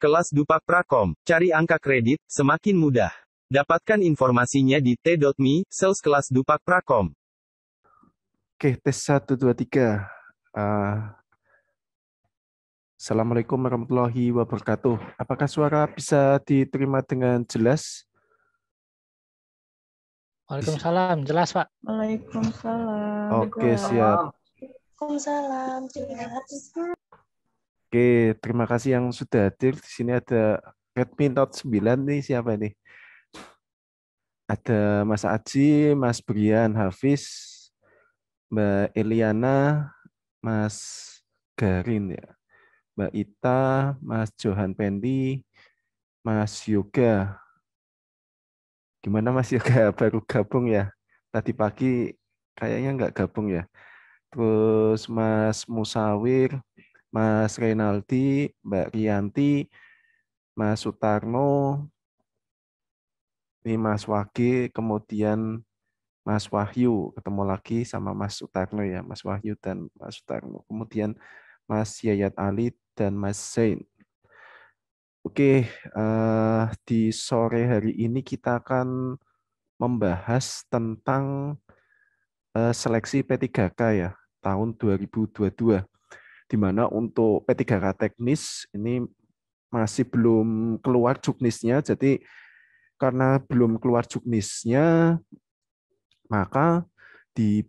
Kelas Dupak Prakom, cari angka kredit, semakin mudah. Dapatkan informasinya di t.me, sales kelas Dupak Prakom. Oke, tes 1, 2, 3. Uh, Assalamualaikum warahmatullahi wabarakatuh. Apakah suara bisa diterima dengan jelas? Waalaikumsalam, jelas Pak. Waalaikumsalam. Oke, siap. Waalaikumsalam, jelas. Oke, terima kasih yang sudah hadir. Di sini ada Redmi Note 9 nih, siapa nih? Ada Mas Aji, Mas Brian, Hafiz, Mbak Eliana, Mas Garin ya. Mbak Ita, Mas Johan Pendi, Mas Yoga. Gimana Mas Yoga baru gabung ya? Tadi pagi kayaknya nggak gabung ya. Terus Mas Musawir, Mas Renaldi, Mbak Rianti, Mas Sutarno, ini Mas Wage, kemudian Mas Wahyu, ketemu lagi sama Mas Sutarno ya, Mas Wahyu dan Mas Sutarno. Kemudian Mas Yayat Ali dan Mas Zain. Oke, uh, di sore hari ini kita akan membahas tentang uh, seleksi P3K ya, tahun 2022 di mana untuk P3K teknis ini masih belum keluar juknisnya. Jadi karena belum keluar juknisnya, maka di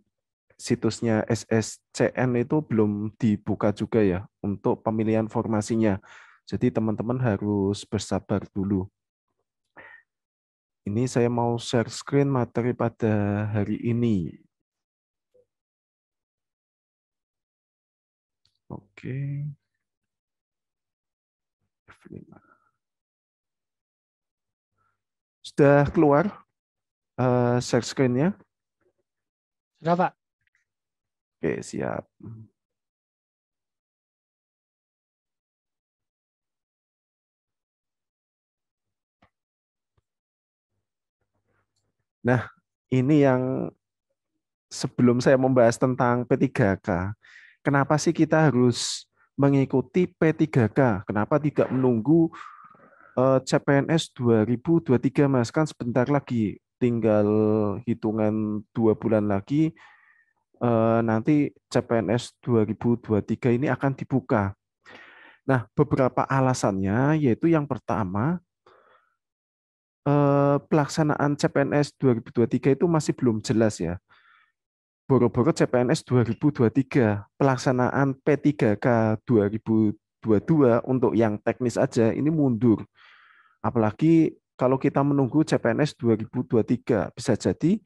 situsnya SSCN itu belum dibuka juga ya untuk pemilihan formasinya. Jadi teman-teman harus bersabar dulu. Ini saya mau share screen materi pada hari ini. Oke. f Sudah keluar uh, share screen-nya? Sudah, Pak. Oke, siap. Nah, ini yang sebelum saya membahas tentang P3K, Kenapa sih kita harus mengikuti P3K? Kenapa tidak menunggu eh, CPNS 2023 Mas kan sebentar lagi tinggal hitungan dua bulan lagi eh, nanti CPNS 2023 ini akan dibuka. Nah, beberapa alasannya yaitu yang pertama eh, pelaksanaan CPNS 2023 itu masih belum jelas ya boro-boro CPNS 2023, pelaksanaan P3K 2022 untuk yang teknis aja ini mundur. Apalagi kalau kita menunggu CPNS 2023, bisa jadi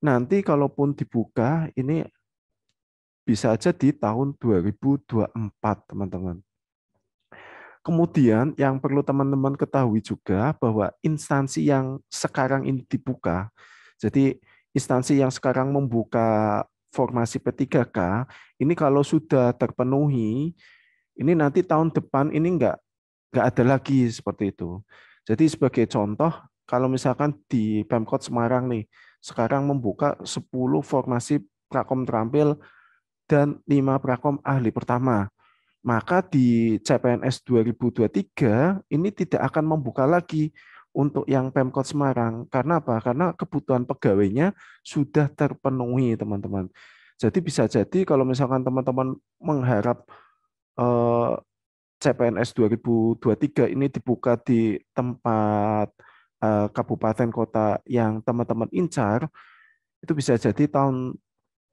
nanti kalaupun dibuka ini bisa aja di tahun 2024, teman-teman. Kemudian yang perlu teman-teman ketahui juga bahwa instansi yang sekarang ini dibuka, jadi instansi yang sekarang membuka formasi P3K, ini kalau sudah terpenuhi, ini nanti tahun depan ini enggak nggak ada lagi seperti itu. Jadi sebagai contoh, kalau misalkan di Pemkot Semarang nih, sekarang membuka 10 formasi prakom terampil dan 5 prakom ahli pertama. Maka di CPNS 2023 ini tidak akan membuka lagi untuk yang Pemkot Semarang. Karena apa? Karena kebutuhan pegawainya sudah terpenuhi, teman-teman. Jadi bisa jadi kalau misalkan teman-teman mengharap eh, CPNS 2023 ini dibuka di tempat eh, kabupaten kota yang teman-teman incar, itu bisa jadi tahun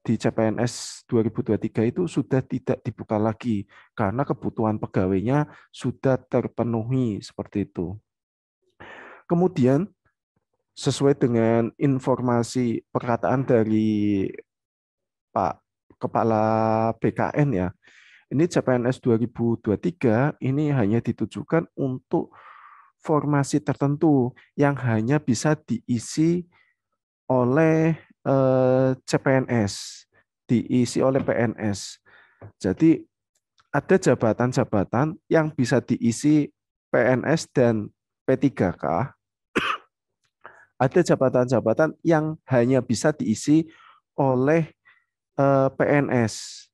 di CPNS 2023 itu sudah tidak dibuka lagi karena kebutuhan pegawainya sudah terpenuhi seperti itu. Kemudian sesuai dengan informasi perkataan dari Pak Kepala BKN ya, ini CPNS 2023 ini hanya ditujukan untuk formasi tertentu yang hanya bisa diisi oleh CPNS, eh, diisi oleh PNS. Jadi ada jabatan-jabatan yang bisa diisi PNS dan P3K ada jabatan-jabatan yang hanya bisa diisi oleh eh, PNS.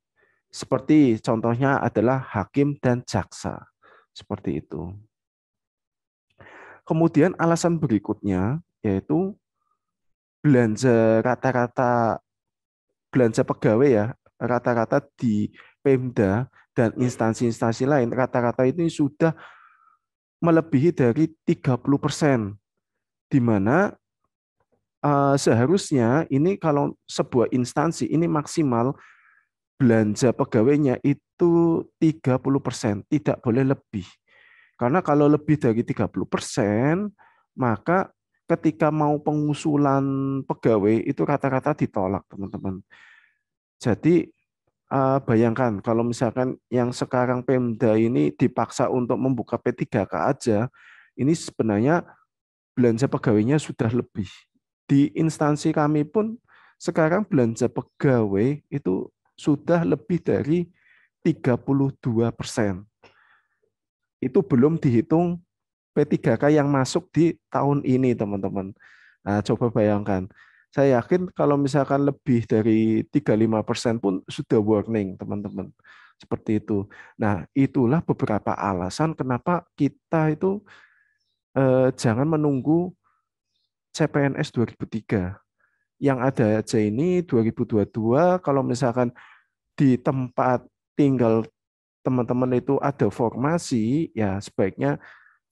Seperti contohnya adalah hakim dan jaksa. Seperti itu. Kemudian alasan berikutnya yaitu belanja rata-rata belanja pegawai ya, rata-rata di Pemda dan instansi-instansi lain rata-rata itu sudah melebihi dari 30%. Di mana uh, seharusnya ini kalau sebuah instansi ini maksimal belanja pegawainya itu 30%, tidak boleh lebih. Karena kalau lebih dari 30%, maka ketika mau pengusulan pegawai itu kata-kata ditolak, teman-teman. Jadi uh, bayangkan kalau misalkan yang sekarang Pemda ini dipaksa untuk membuka P3K aja, ini sebenarnya belanja pegawainya sudah lebih. Di instansi kami pun sekarang belanja pegawai itu sudah lebih dari 32 persen. Itu belum dihitung P3K yang masuk di tahun ini, teman-teman. Nah, coba bayangkan saya yakin kalau misalkan lebih dari 35% pun sudah warning, teman-teman. Seperti itu. Nah, itulah beberapa alasan kenapa kita itu eh, jangan menunggu CPNS 2003. Yang ada aja ini 2022 kalau misalkan di tempat tinggal teman-teman itu ada formasi, ya sebaiknya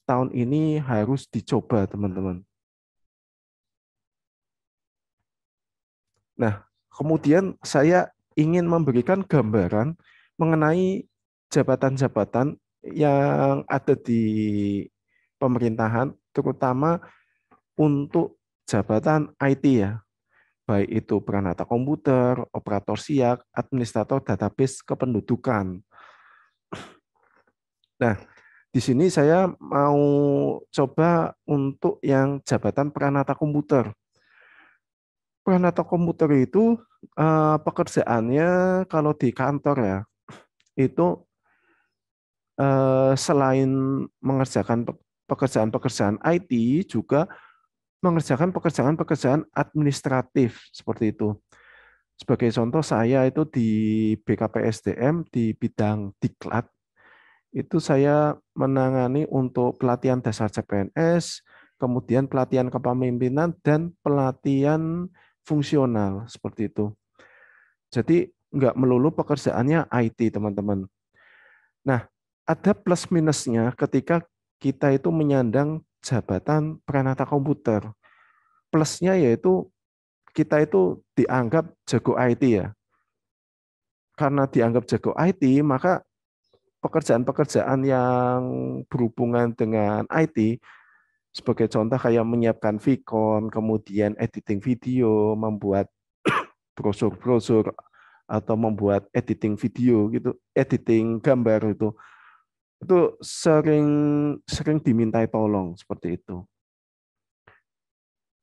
tahun ini harus dicoba teman-teman. Nah, kemudian saya ingin memberikan gambaran mengenai jabatan-jabatan yang ada di pemerintahan, terutama untuk jabatan IT ya, baik itu peranata komputer, operator siak, administrator database kependudukan. Nah, di sini saya mau coba untuk yang jabatan peranata komputer atau komputer itu uh, pekerjaannya kalau di kantor ya itu uh, selain mengerjakan pekerjaan-pekerjaan IT juga mengerjakan pekerjaan-pekerjaan administratif seperti itu. Sebagai contoh saya itu di BKPSDM di bidang diklat itu saya menangani untuk pelatihan dasar CPNS, kemudian pelatihan kepemimpinan dan pelatihan fungsional seperti itu. Jadi nggak melulu pekerjaannya IT, teman-teman. Nah, ada plus minusnya ketika kita itu menyandang jabatan peranata komputer. Plusnya yaitu kita itu dianggap jago IT ya. Karena dianggap jago IT, maka pekerjaan-pekerjaan yang berhubungan dengan IT sebagai contoh kayak menyiapkan Vicon, kemudian editing video, membuat brosur-brosur atau membuat editing video gitu, editing gambar itu itu sering sering dimintai tolong seperti itu.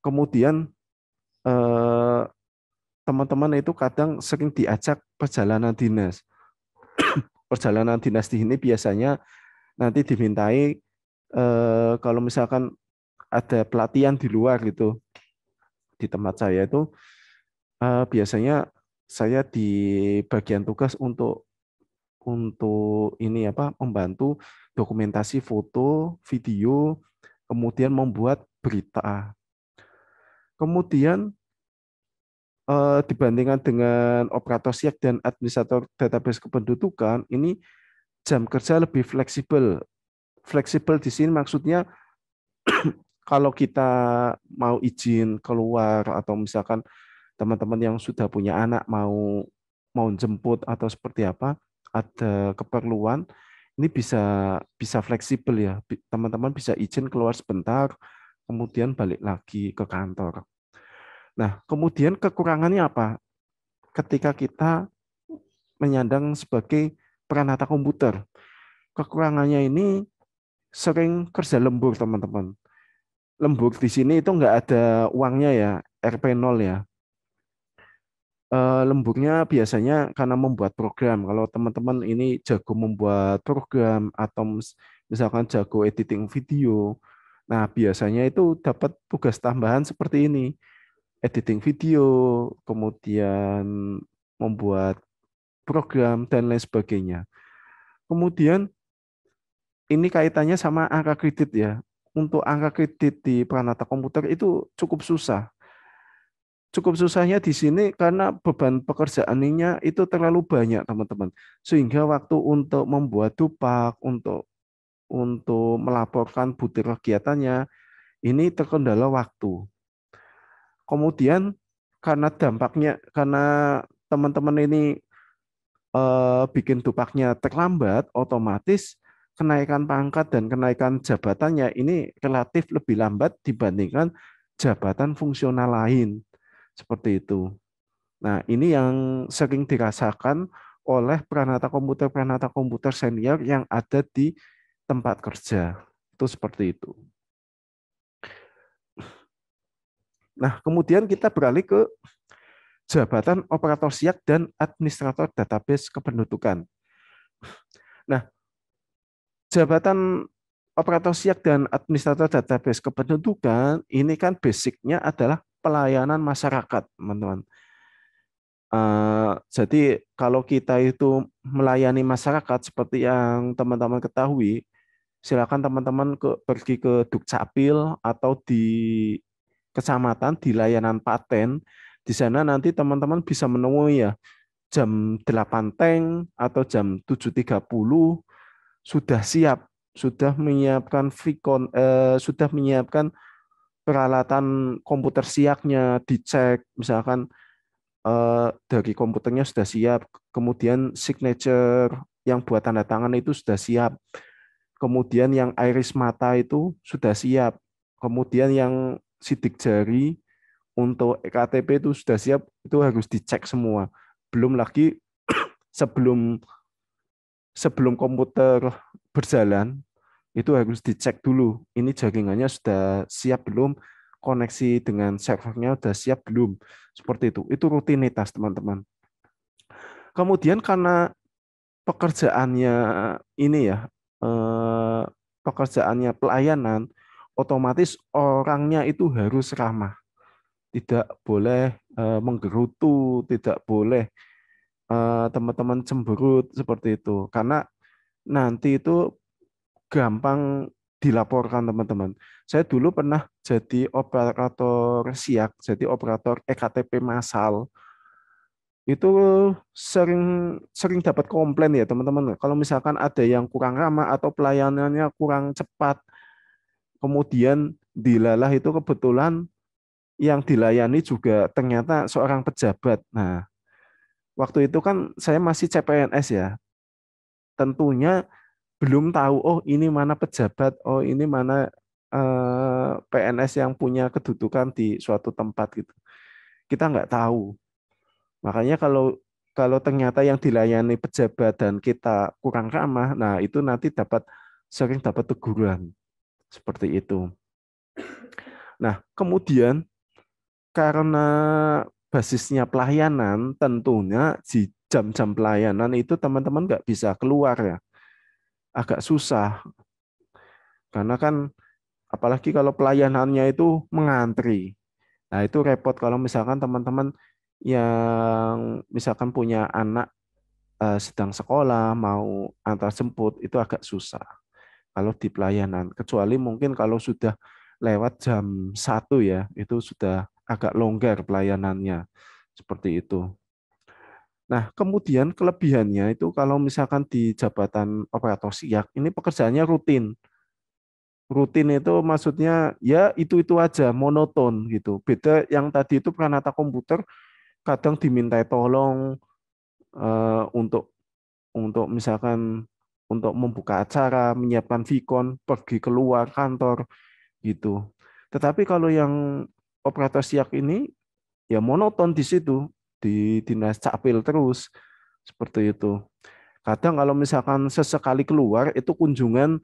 Kemudian eh, teman-teman itu kadang sering diajak perjalanan dinas. perjalanan dinas di ini biasanya nanti dimintai eh, kalau misalkan ada pelatihan di luar gitu di tempat saya itu uh, biasanya saya di bagian tugas untuk untuk ini apa membantu dokumentasi foto, video, kemudian membuat berita. Kemudian uh, dibandingkan dengan operator siak dan administrator database kependudukan, ini jam kerja lebih fleksibel. Fleksibel di sini maksudnya eh, kalau kita mau izin keluar atau misalkan teman-teman yang sudah punya anak mau mau jemput atau seperti apa ada keperluan ini bisa bisa fleksibel ya teman-teman bisa izin keluar sebentar kemudian balik lagi ke kantor nah kemudian kekurangannya apa ketika kita menyandang sebagai peranata komputer kekurangannya ini sering kerja lembur teman-teman lembur di sini itu nggak ada uangnya ya, RP0 ya. Eh, Lemburnya biasanya karena membuat program. Kalau teman-teman ini jago membuat program atau misalkan jago editing video, nah biasanya itu dapat tugas tambahan seperti ini. Editing video, kemudian membuat program, dan lain sebagainya. Kemudian ini kaitannya sama angka kredit ya untuk angka kredit di Pranata Komputer itu cukup susah. Cukup susahnya di sini karena beban pekerjaannya itu terlalu banyak, teman-teman. Sehingga waktu untuk membuat dupak, untuk untuk melaporkan butir kegiatannya, ini terkendala waktu. Kemudian karena dampaknya, karena teman-teman ini eh, bikin dupaknya terlambat, otomatis kenaikan pangkat dan kenaikan jabatannya ini relatif lebih lambat dibandingkan jabatan fungsional lain. Seperti itu. Nah, ini yang sering dirasakan oleh peranata komputer-peranata komputer senior yang ada di tempat kerja. Itu seperti itu. Nah, kemudian kita beralih ke jabatan operator siak dan administrator database kependudukan. Nah, jabatan operator siak dan administrator database kependudukan ini kan basicnya adalah pelayanan masyarakat, teman-teman. Eh, jadi kalau kita itu melayani masyarakat seperti yang teman-teman ketahui, silakan teman-teman ke, pergi ke Dukcapil atau di kecamatan di layanan paten. Di sana nanti teman-teman bisa menemui ya jam 8 teng atau jam 7.30 sudah siap, sudah menyiapkan frikon, eh, sudah menyiapkan peralatan komputer siaknya dicek, misalkan eh, dari komputernya sudah siap, kemudian signature yang buat tanda tangan itu sudah siap, kemudian yang iris mata itu sudah siap, kemudian yang sidik jari untuk KTP itu sudah siap, itu harus dicek semua. Belum lagi sebelum sebelum komputer berjalan itu harus dicek dulu ini jaringannya sudah siap belum koneksi dengan servernya sudah siap belum seperti itu itu rutinitas teman-teman kemudian karena pekerjaannya ini ya eh, pekerjaannya pelayanan otomatis orangnya itu harus ramah tidak boleh eh, menggerutu tidak boleh Eh, teman-teman uh, cemburu seperti itu karena nanti itu gampang dilaporkan teman-teman. Saya dulu pernah jadi operator siak, jadi operator EKTP massal. Itu sering sering dapat komplain ya teman-teman. Kalau misalkan ada yang kurang ramah atau pelayanannya kurang cepat, kemudian dilalah itu kebetulan yang dilayani juga ternyata seorang pejabat. Nah, waktu itu kan saya masih CPNS ya. Tentunya belum tahu oh ini mana pejabat, oh ini mana eh, PNS yang punya kedudukan di suatu tempat gitu. Kita nggak tahu. Makanya kalau kalau ternyata yang dilayani pejabat dan kita kurang ramah, nah itu nanti dapat sering dapat teguran seperti itu. Nah, kemudian karena basisnya pelayanan, tentunya di jam-jam pelayanan itu teman-teman nggak bisa keluar ya. Agak susah. Karena kan apalagi kalau pelayanannya itu mengantri. Nah, itu repot kalau misalkan teman-teman yang misalkan punya anak eh, sedang sekolah mau antar jemput itu agak susah kalau di pelayanan. Kecuali mungkin kalau sudah lewat jam satu ya, itu sudah agak longgar pelayanannya seperti itu. Nah, kemudian kelebihannya itu kalau misalkan di jabatan operator ya, siak ini pekerjaannya rutin. Rutin itu maksudnya ya itu-itu aja, monoton gitu. Beda yang tadi itu peranata komputer kadang dimintai tolong uh, untuk untuk misalkan untuk membuka acara, menyiapkan vikon, pergi keluar kantor gitu. Tetapi kalau yang operator siak ini ya monoton di situ di dinas capil terus seperti itu. Kadang kalau misalkan sesekali keluar itu kunjungan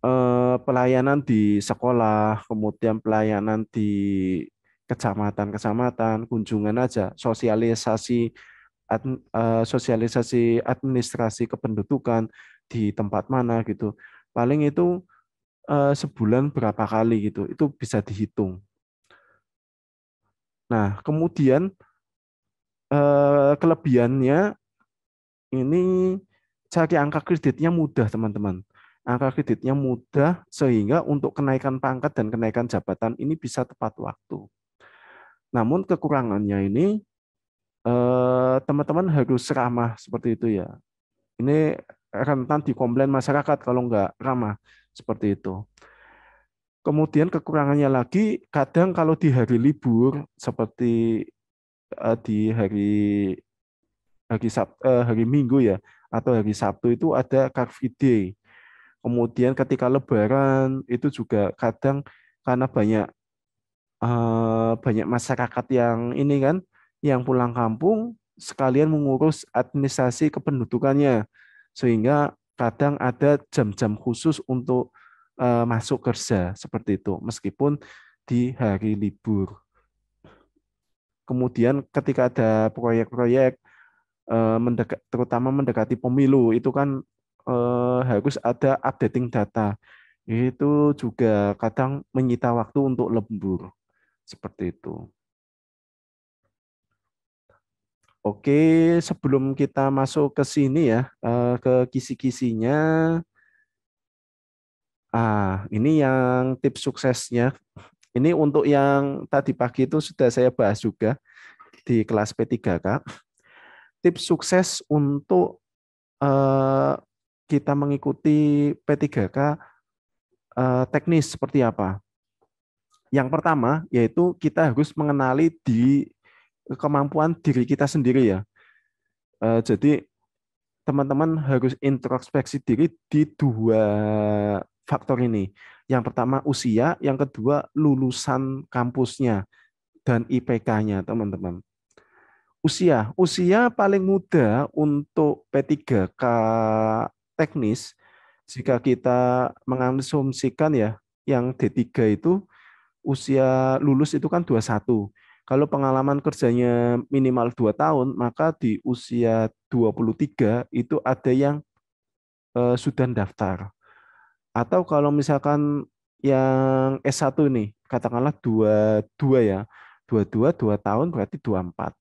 eh, pelayanan di sekolah, kemudian pelayanan di kecamatan-kecamatan, kunjungan aja, sosialisasi ad, eh, sosialisasi administrasi kependudukan di tempat mana gitu. Paling itu eh, sebulan berapa kali gitu. Itu bisa dihitung Nah, kemudian eh, kelebihannya ini cari angka kreditnya mudah, teman-teman. Angka kreditnya mudah sehingga untuk kenaikan pangkat dan kenaikan jabatan ini bisa tepat waktu. Namun kekurangannya ini eh, teman-teman harus ramah seperti itu ya. Ini rentan dikomplain masyarakat kalau nggak ramah seperti itu. Kemudian kekurangannya lagi, kadang kalau di hari libur seperti uh, di hari hari Sab, uh, hari Minggu ya atau hari Sabtu itu ada Car Free Day. Kemudian ketika Lebaran itu juga kadang karena banyak uh, banyak masyarakat yang ini kan yang pulang kampung sekalian mengurus administrasi kependudukannya sehingga kadang ada jam-jam khusus untuk uh, masuk kerja seperti itu meskipun di hari libur. Kemudian ketika ada proyek-proyek uh, terutama mendekati pemilu itu kan uh, harus ada updating data. Itu juga kadang menyita waktu untuk lembur seperti itu. Oke, sebelum kita masuk ke sini ya, ke kisi-kisinya, Ah, ini yang tips suksesnya. Ini untuk yang tadi pagi itu sudah saya bahas juga di kelas P3K. Tips sukses untuk eh, kita mengikuti P3K eh, teknis seperti apa? Yang pertama yaitu kita harus mengenali di kemampuan diri kita sendiri ya. Eh, jadi teman-teman harus introspeksi diri di dua faktor ini. Yang pertama usia, yang kedua lulusan kampusnya dan IPK-nya, teman-teman. Usia, usia paling muda untuk P3K teknis jika kita mengasumsikan ya yang D3 itu usia lulus itu kan 21. Kalau pengalaman kerjanya minimal 2 tahun, maka di usia 23 itu ada yang eh, sudah daftar atau kalau misalkan yang S1 nih, katakanlah 22 ya. 22 2 tahun berarti 24.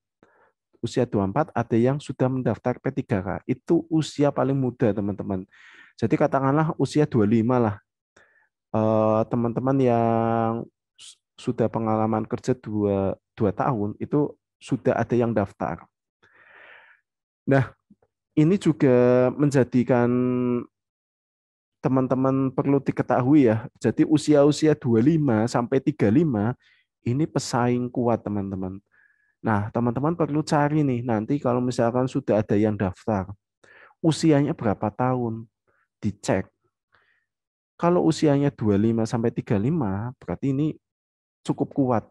Usia 24 ada yang sudah mendaftar P3K. Itu usia paling muda, teman-teman. Jadi katakanlah usia 25 lah. Eh, teman-teman yang sudah pengalaman kerja 2 2 tahun itu sudah ada yang daftar. Nah, ini juga menjadikan teman-teman perlu diketahui ya. Jadi usia-usia 25 sampai 35 ini pesaing kuat teman-teman. Nah, teman-teman perlu cari nih nanti kalau misalkan sudah ada yang daftar. Usianya berapa tahun? Dicek. Kalau usianya 25 sampai 35 berarti ini cukup kuat.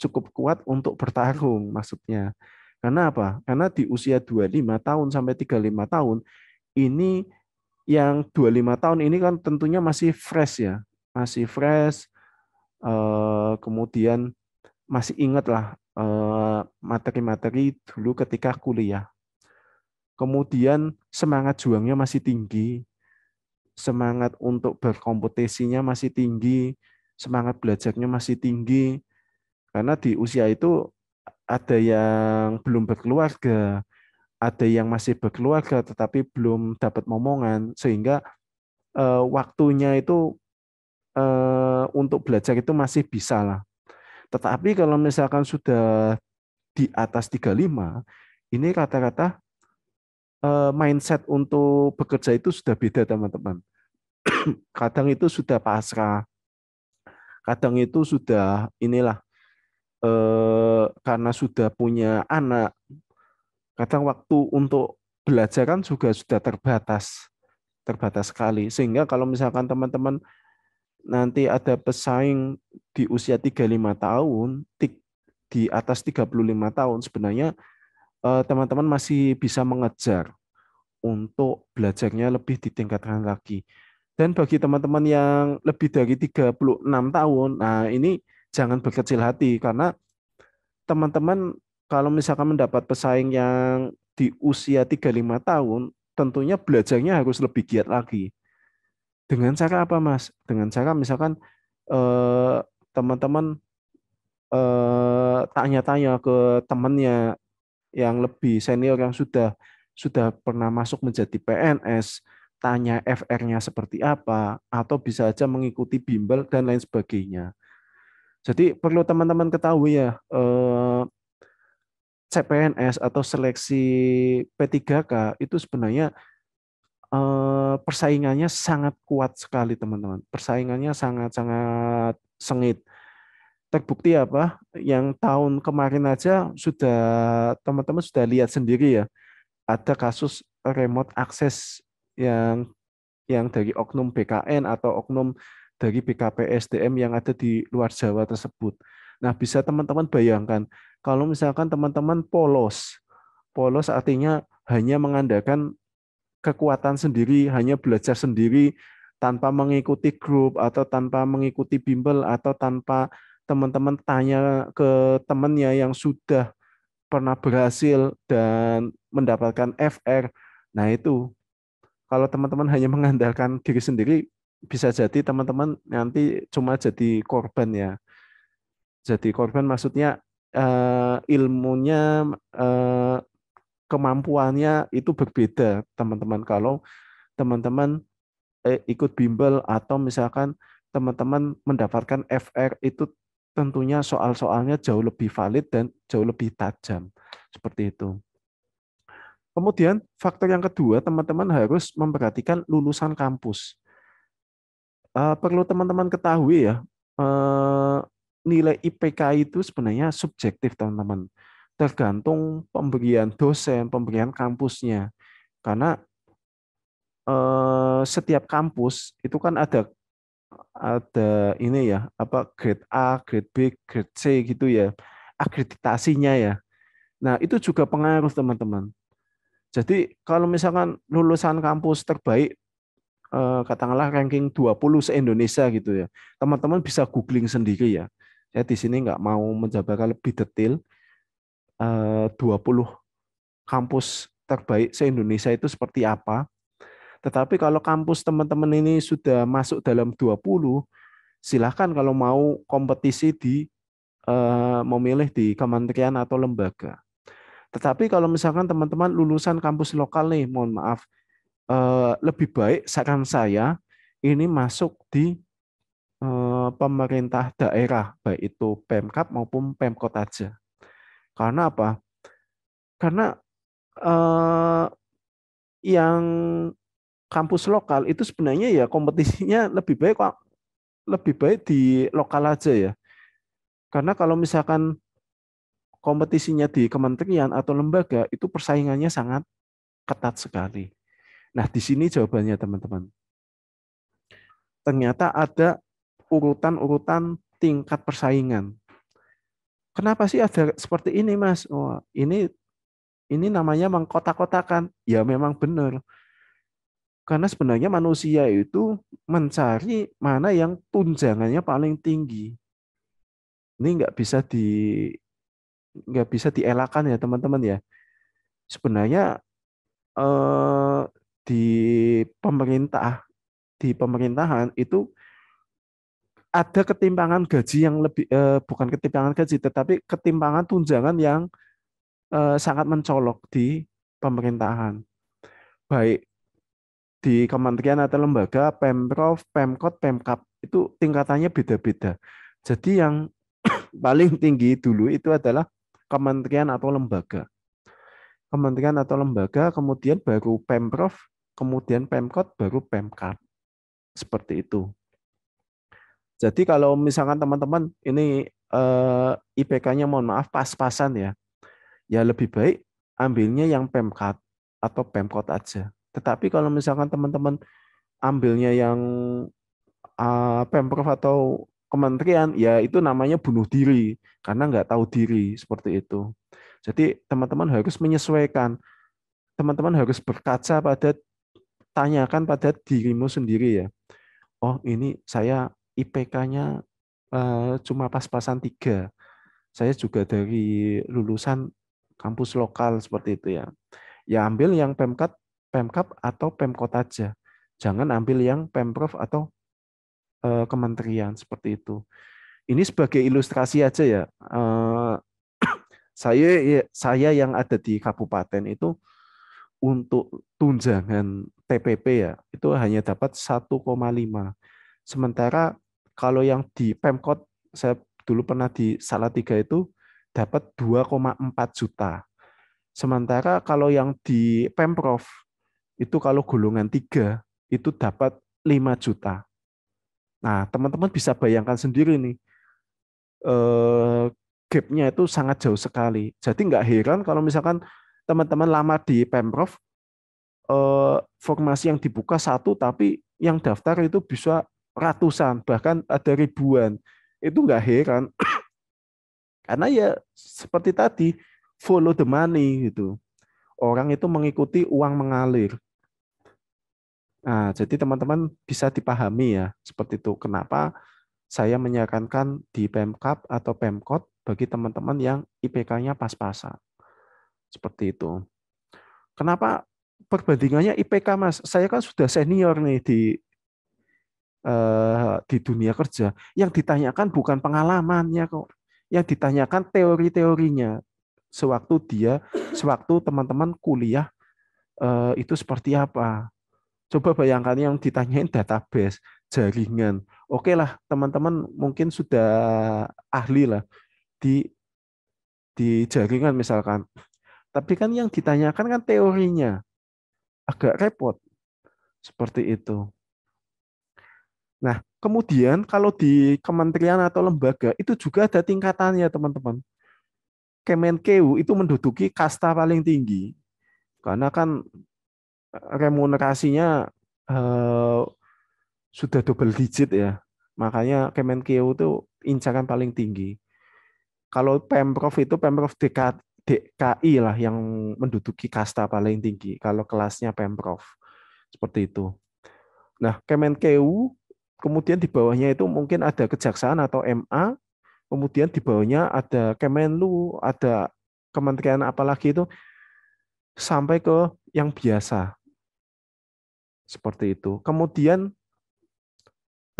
Cukup kuat untuk bertarung maksudnya. Karena apa? Karena di usia 25 tahun sampai 35 tahun ini yang 25 tahun ini kan tentunya masih fresh ya, masih fresh, eh, kemudian masih ingat lah eh, materi-materi dulu ketika kuliah. Kemudian semangat juangnya masih tinggi, semangat untuk berkompetisinya masih tinggi, semangat belajarnya masih tinggi. Karena di usia itu ada yang belum berkeluarga, ada yang masih berkeluarga tetapi belum dapat momongan sehingga uh, waktunya itu uh, untuk belajar itu masih bisa lah. Tetapi kalau misalkan sudah di atas 35, ini kata-kata uh, eh, mindset untuk bekerja itu sudah beda teman-teman. kadang itu sudah pasrah, kadang itu sudah inilah eh, karena sudah punya anak, kadang waktu untuk belajar kan juga sudah terbatas terbatas sekali sehingga kalau misalkan teman-teman nanti ada pesaing di usia 35 tahun di atas 35 tahun sebenarnya eh, teman-teman masih bisa mengejar untuk belajarnya lebih ditingkatkan lagi. Dan bagi teman-teman yang lebih dari 36 tahun, nah ini jangan berkecil hati karena teman-teman kalau misalkan mendapat pesaing yang di usia 35 tahun, tentunya belajarnya harus lebih giat lagi. Dengan cara apa, Mas? Dengan cara misalkan eh, teman-teman eh, tanya-tanya ke temannya yang lebih senior yang sudah sudah pernah masuk menjadi PNS, tanya FR-nya seperti apa, atau bisa aja mengikuti bimbel dan lain sebagainya. Jadi perlu teman-teman ketahui ya, eh, CPNS atau seleksi P3K itu sebenarnya eh, persaingannya sangat kuat sekali teman-teman. Persaingannya sangat-sangat sengit. Terbukti apa? Yang tahun kemarin aja sudah teman-teman sudah lihat sendiri ya. Ada kasus remote access yang yang dari oknum BKN atau oknum dari BKPSDM yang ada di luar Jawa tersebut. Nah, bisa teman-teman bayangkan kalau misalkan teman-teman polos. Polos artinya hanya mengandalkan kekuatan sendiri, hanya belajar sendiri tanpa mengikuti grup atau tanpa mengikuti bimbel atau tanpa teman-teman tanya ke temannya yang sudah pernah berhasil dan mendapatkan FR. Nah, itu kalau teman-teman hanya mengandalkan diri sendiri bisa jadi teman-teman nanti cuma jadi korban ya jadi korban maksudnya uh, ilmunya uh, kemampuannya itu berbeda teman-teman kalau teman-teman eh, ikut bimbel atau misalkan teman-teman mendapatkan FR itu tentunya soal-soalnya jauh lebih valid dan jauh lebih tajam seperti itu. Kemudian faktor yang kedua, teman-teman harus memperhatikan lulusan kampus. Uh, perlu teman-teman ketahui ya, uh, nilai IPK itu sebenarnya subjektif teman-teman. Tergantung pemberian dosen, pemberian kampusnya. Karena eh, setiap kampus itu kan ada ada ini ya, apa grade A, grade B, grade C gitu ya. Akreditasinya ya. Nah, itu juga pengaruh teman-teman. Jadi kalau misalkan lulusan kampus terbaik eh, katakanlah ranking 20 se-Indonesia gitu ya. Teman-teman bisa googling sendiri ya. Saya di sini nggak mau menjabarkan lebih detail. 20 eh, kampus terbaik se-Indonesia itu seperti apa. Tetapi kalau kampus teman-teman ini sudah masuk dalam 20, silahkan kalau mau kompetisi di eh, memilih di kementerian atau lembaga. Tetapi kalau misalkan teman-teman lulusan kampus lokal nih, mohon maaf, eh, lebih baik saran saya ini masuk di Eh, pemerintah daerah, baik itu Pemkap maupun Pemkot aja. Karena apa? Karena eh, yang kampus lokal itu sebenarnya ya kompetisinya lebih baik kok lebih baik di lokal aja ya. Karena kalau misalkan kompetisinya di kementerian atau lembaga itu persaingannya sangat ketat sekali. Nah, di sini jawabannya teman-teman. Ternyata ada urutan-urutan tingkat persaingan. Kenapa sih ada seperti ini, Mas? Oh, ini ini namanya mengkotak-kotakan. Ya memang benar. Karena sebenarnya manusia itu mencari mana yang tunjangannya paling tinggi. Ini nggak bisa di nggak bisa dielakkan ya teman-teman ya. Sebenarnya eh, di pemerintah di pemerintahan itu ada ketimpangan gaji yang lebih eh, bukan ketimpangan gaji tetapi ketimpangan tunjangan yang eh, sangat mencolok di pemerintahan baik di kementerian atau lembaga pemprov pemkot pemkap itu tingkatannya beda-beda jadi yang paling tinggi dulu itu adalah kementerian atau lembaga kementerian atau lembaga kemudian baru pemprov kemudian pemkot baru pemkap seperti itu jadi kalau misalkan teman-teman ini eh, IPK-nya mohon maaf pas-pasan ya, ya lebih baik ambilnya yang Pemkat atau Pemkot aja. Tetapi kalau misalkan teman-teman ambilnya yang eh, Pemprov atau kementerian, ya itu namanya bunuh diri karena nggak tahu diri seperti itu. Jadi teman-teman harus menyesuaikan. Teman-teman harus berkaca pada tanyakan pada dirimu sendiri ya. Oh ini saya IPK-nya uh, eh, cuma pas-pasan tiga. Saya juga dari lulusan kampus lokal seperti itu ya. Ya ambil yang Pemkat, Pemkap atau Pemkot aja. Jangan ambil yang Pemprov atau uh, kementerian seperti itu. Ini sebagai ilustrasi aja ya. Uh, saya ya, saya yang ada di kabupaten itu untuk tunjangan TPP ya itu hanya dapat lima. Sementara kalau yang di Pemkot saya dulu pernah di Salatiga itu dapat 2,4 juta. Sementara kalau yang di Pemprov itu kalau golongan 3 itu dapat 5 juta. Nah, teman-teman bisa bayangkan sendiri nih. Eh, gapnya itu sangat jauh sekali. Jadi nggak heran kalau misalkan teman-teman lama di Pemprov eh, formasi yang dibuka satu tapi yang daftar itu bisa ratusan bahkan ada ribuan itu nggak heran karena ya seperti tadi follow the money gitu orang itu mengikuti uang mengalir nah jadi teman-teman bisa dipahami ya seperti itu kenapa saya menyarankan di Pemkap atau Pemkot bagi teman-teman yang IPK-nya pas-pasan seperti itu kenapa perbandingannya IPK mas saya kan sudah senior nih di eh, di dunia kerja, yang ditanyakan bukan pengalamannya kok, yang ditanyakan teori-teorinya. Sewaktu dia, sewaktu teman-teman kuliah eh, itu seperti apa? Coba bayangkan yang ditanyain database, jaringan. Oke lah, teman-teman mungkin sudah ahli lah di di jaringan misalkan. Tapi kan yang ditanyakan kan teorinya. Agak repot. Seperti itu. Nah, kemudian kalau di kementerian atau lembaga itu juga ada tingkatannya, teman-teman. Kemenkeu itu menduduki kasta paling tinggi. Karena kan eh, remunerasinya eh, sudah double digit ya. Makanya Kemenkeu itu incaran paling tinggi. Kalau Pemprov itu Pemprov DKI, DKI lah yang menduduki kasta paling tinggi kalau kelasnya Pemprov. Seperti itu. Nah, Kemenkeu kemudian di bawahnya itu mungkin ada kejaksaan atau MA, kemudian di bawahnya ada Kemenlu, ada kementerian apalagi itu sampai ke yang biasa. Seperti itu. Kemudian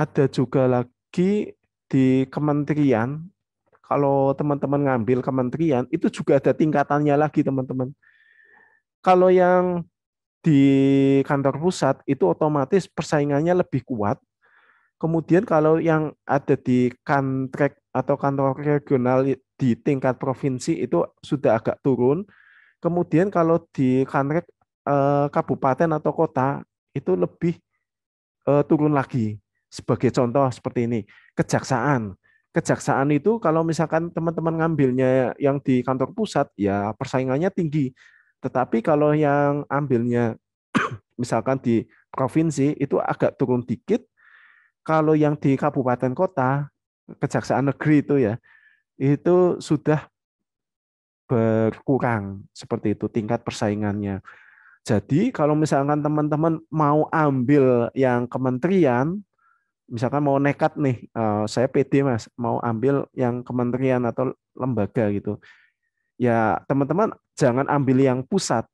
ada juga lagi di kementerian kalau teman-teman ngambil kementerian itu juga ada tingkatannya lagi teman-teman. Kalau yang di kantor pusat itu otomatis persaingannya lebih kuat Kemudian kalau yang ada di kantrek atau kantor regional di tingkat provinsi itu sudah agak turun. Kemudian kalau di kantrek eh, kabupaten atau kota itu lebih eh, turun lagi. Sebagai contoh seperti ini, kejaksaan. Kejaksaan itu kalau misalkan teman-teman ngambilnya yang di kantor pusat ya persaingannya tinggi. Tetapi kalau yang ambilnya misalkan di provinsi itu agak turun dikit kalau yang di kabupaten kota, kejaksaan negeri itu ya, itu sudah berkurang seperti itu tingkat persaingannya. Jadi kalau misalkan teman-teman mau ambil yang kementerian, misalkan mau nekat nih, eh, saya PD mas, mau ambil yang kementerian atau lembaga gitu, ya teman-teman jangan ambil yang pusat,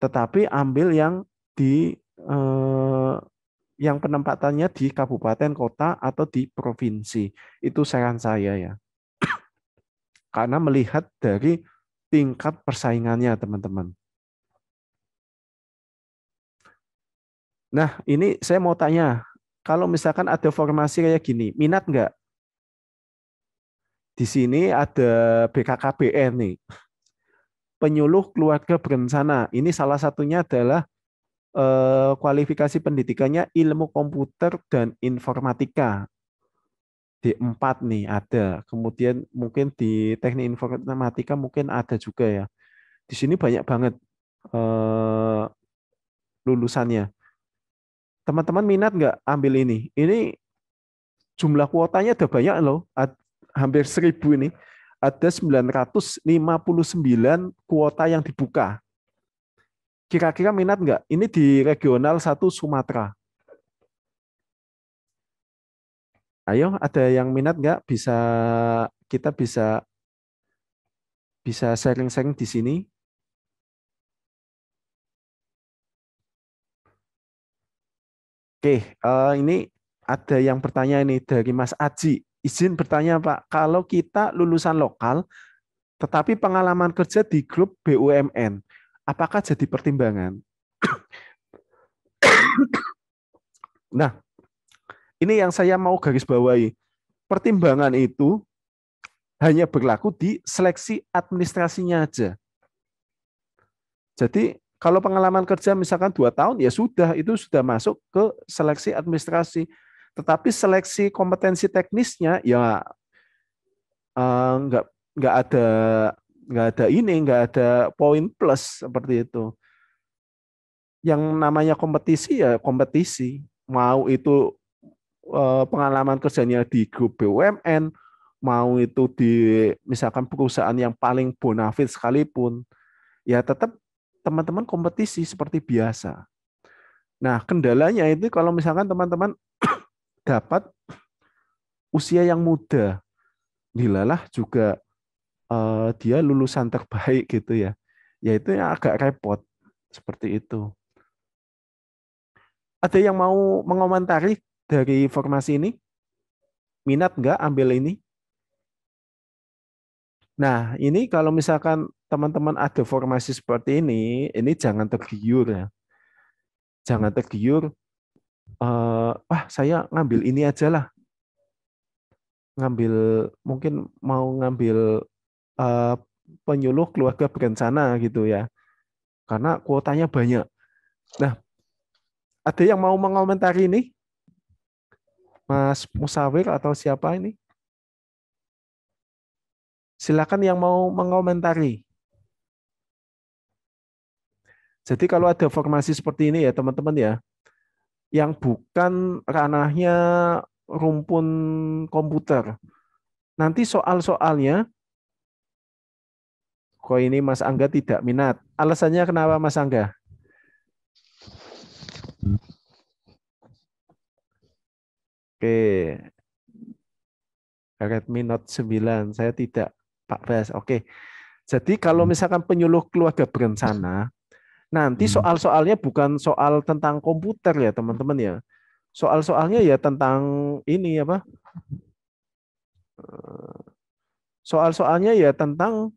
tetapi ambil yang di eh, yang penempatannya di kabupaten kota atau di provinsi. Itu saran saya ya. Karena melihat dari tingkat persaingannya teman-teman. Nah, ini saya mau tanya, kalau misalkan ada formasi kayak gini, minat nggak? Di sini ada BKKBN nih, penyuluh keluarga berencana. Ini salah satunya adalah Eh, kualifikasi pendidikannya ilmu komputer dan informatika. D4 nih ada. Kemudian mungkin di teknik informatika mungkin ada juga ya. Di sini banyak banget eh, lulusannya. Teman-teman minat nggak ambil ini? Ini jumlah kuotanya ada banyak loh. hampir seribu ini. Ada 959 kuota yang dibuka. Kira-kira minat nggak? Ini di regional satu Sumatera. Ayo, ada yang minat nggak? Bisa kita bisa bisa sharing-sharing di sini. Oke, eh, ini ada yang bertanya ini dari Mas Aji. Izin bertanya Pak, kalau kita lulusan lokal, tetapi pengalaman kerja di grup BUMN, apakah jadi pertimbangan? nah, ini yang saya mau garis bawahi. Pertimbangan itu hanya berlaku di seleksi administrasinya aja. Jadi kalau pengalaman kerja misalkan dua tahun ya sudah itu sudah masuk ke seleksi administrasi. Tetapi seleksi kompetensi teknisnya ya enggak, eh, nggak nggak ada nggak ada ini, nggak ada poin plus seperti itu. Yang namanya kompetisi ya kompetisi. Mau itu eh, pengalaman kerjanya di grup BUMN, mau itu di misalkan perusahaan yang paling bonafit sekalipun, ya tetap teman-teman kompetisi seperti biasa. Nah, kendalanya itu kalau misalkan teman-teman dapat usia yang muda, dilalah juga uh, dia lulusan terbaik gitu ya. Ya itu yang agak repot seperti itu. Ada yang mau mengomentari dari formasi ini? Minat nggak ambil ini? Nah, ini kalau misalkan teman-teman ada formasi seperti ini, ini jangan tergiur ya. Jangan tergiur, Uh, wah saya ngambil ini aja lah. Ngambil, mungkin mau ngambil uh, penyuluh keluarga berencana gitu ya. Karena kuotanya banyak. Nah, ada yang mau mengomentari ini? Mas Musawir atau siapa ini? Silakan yang mau mengomentari. Jadi kalau ada formasi seperti ini ya teman-teman ya, yang bukan ranahnya rumpun komputer. Nanti soal-soalnya kok ini Mas Angga tidak minat. Alasannya kenapa Mas Angga? Oke. Redmi Note 9, saya tidak Pak Bas. Oke. Jadi kalau hmm. misalkan penyuluh keluarga berencana, nanti hmm. soal-soalnya bukan soal tentang komputer ya teman-teman ya. Soal-soalnya ya tentang ini apa? Eh, soal-soalnya ya tentang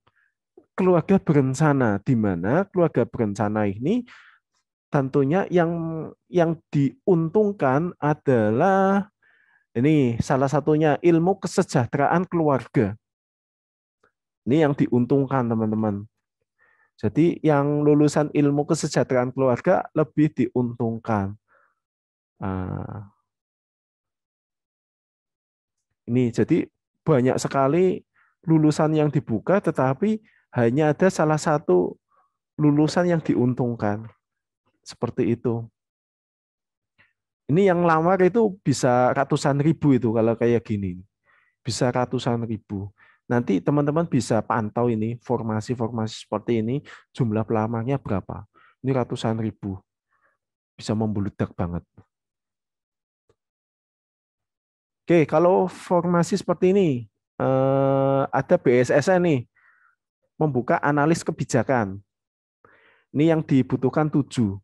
keluarga berencana di mana keluarga berencana ini tentunya yang yang diuntungkan adalah ini salah satunya ilmu kesejahteraan keluarga. Ini yang diuntungkan teman-teman. Jadi yang lulusan ilmu kesejahteraan keluarga lebih diuntungkan. Ah. Ini jadi banyak sekali lulusan yang dibuka, tetapi hanya ada salah satu lulusan yang diuntungkan. Seperti itu. Ini yang lamar itu bisa ratusan ribu itu kalau kayak gini. Bisa ratusan ribu. Nanti teman-teman bisa pantau ini formasi-formasi seperti ini jumlah pelamarnya berapa. Ini ratusan ribu. Bisa membludak banget. Oke, kalau formasi seperti ini, eh, ada BSSN nih, membuka analis kebijakan. Ini yang dibutuhkan tujuh.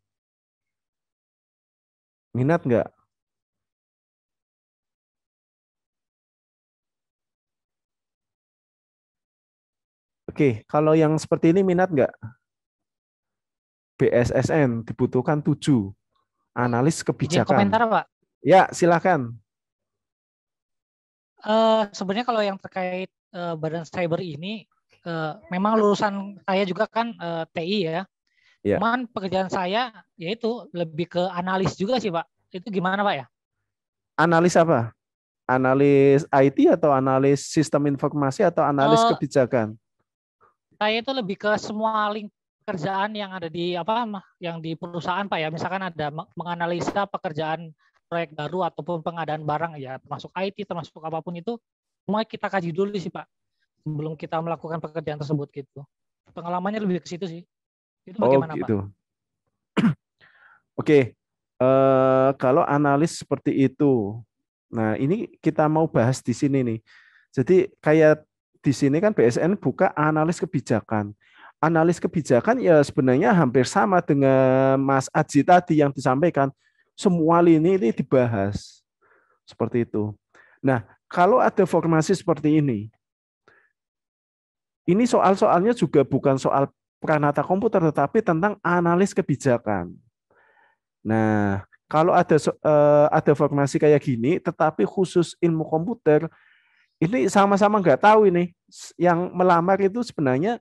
Minat nggak? Oke, kalau yang seperti ini minat nggak? BSSN dibutuhkan tujuh analis kebijakan. komentar Pak. Ya, silakan. Uh, sebenarnya kalau yang terkait uh, badan cyber ini uh, memang lulusan saya juga kan uh, eh, TI ya. Yeah. Cuman pekerjaan saya yaitu lebih ke analis juga sih, Pak. Itu gimana, Pak ya? Analis apa? Analis IT atau analis sistem informasi atau analis uh, kebijakan? Saya itu lebih ke semua link pekerjaan yang ada di apa yang di perusahaan Pak ya misalkan ada menganalisa pekerjaan proyek baru ataupun pengadaan barang ya termasuk IT termasuk apapun itu semua kita kaji dulu sih Pak sebelum kita melakukan pekerjaan tersebut gitu. Pengalamannya lebih ke situ sih. Itu oh, bagaimana oh, gitu. Pak? Oke. Okay. Uh, eh, kalau analis seperti itu. Nah, ini kita mau bahas di sini nih. Jadi kayak di sini kan BSN buka analis kebijakan. Analis kebijakan ya sebenarnya hampir sama dengan Mas Aji tadi yang disampaikan. Semua lini ini dibahas. Seperti itu. Nah, kalau ada formasi seperti ini, ini soal-soalnya juga bukan soal pranata komputer, tetapi tentang analis kebijakan. Nah, kalau ada eh, ada formasi kayak gini, tetapi khusus ilmu komputer, ini sama-sama nggak tahu ini yang melamar itu sebenarnya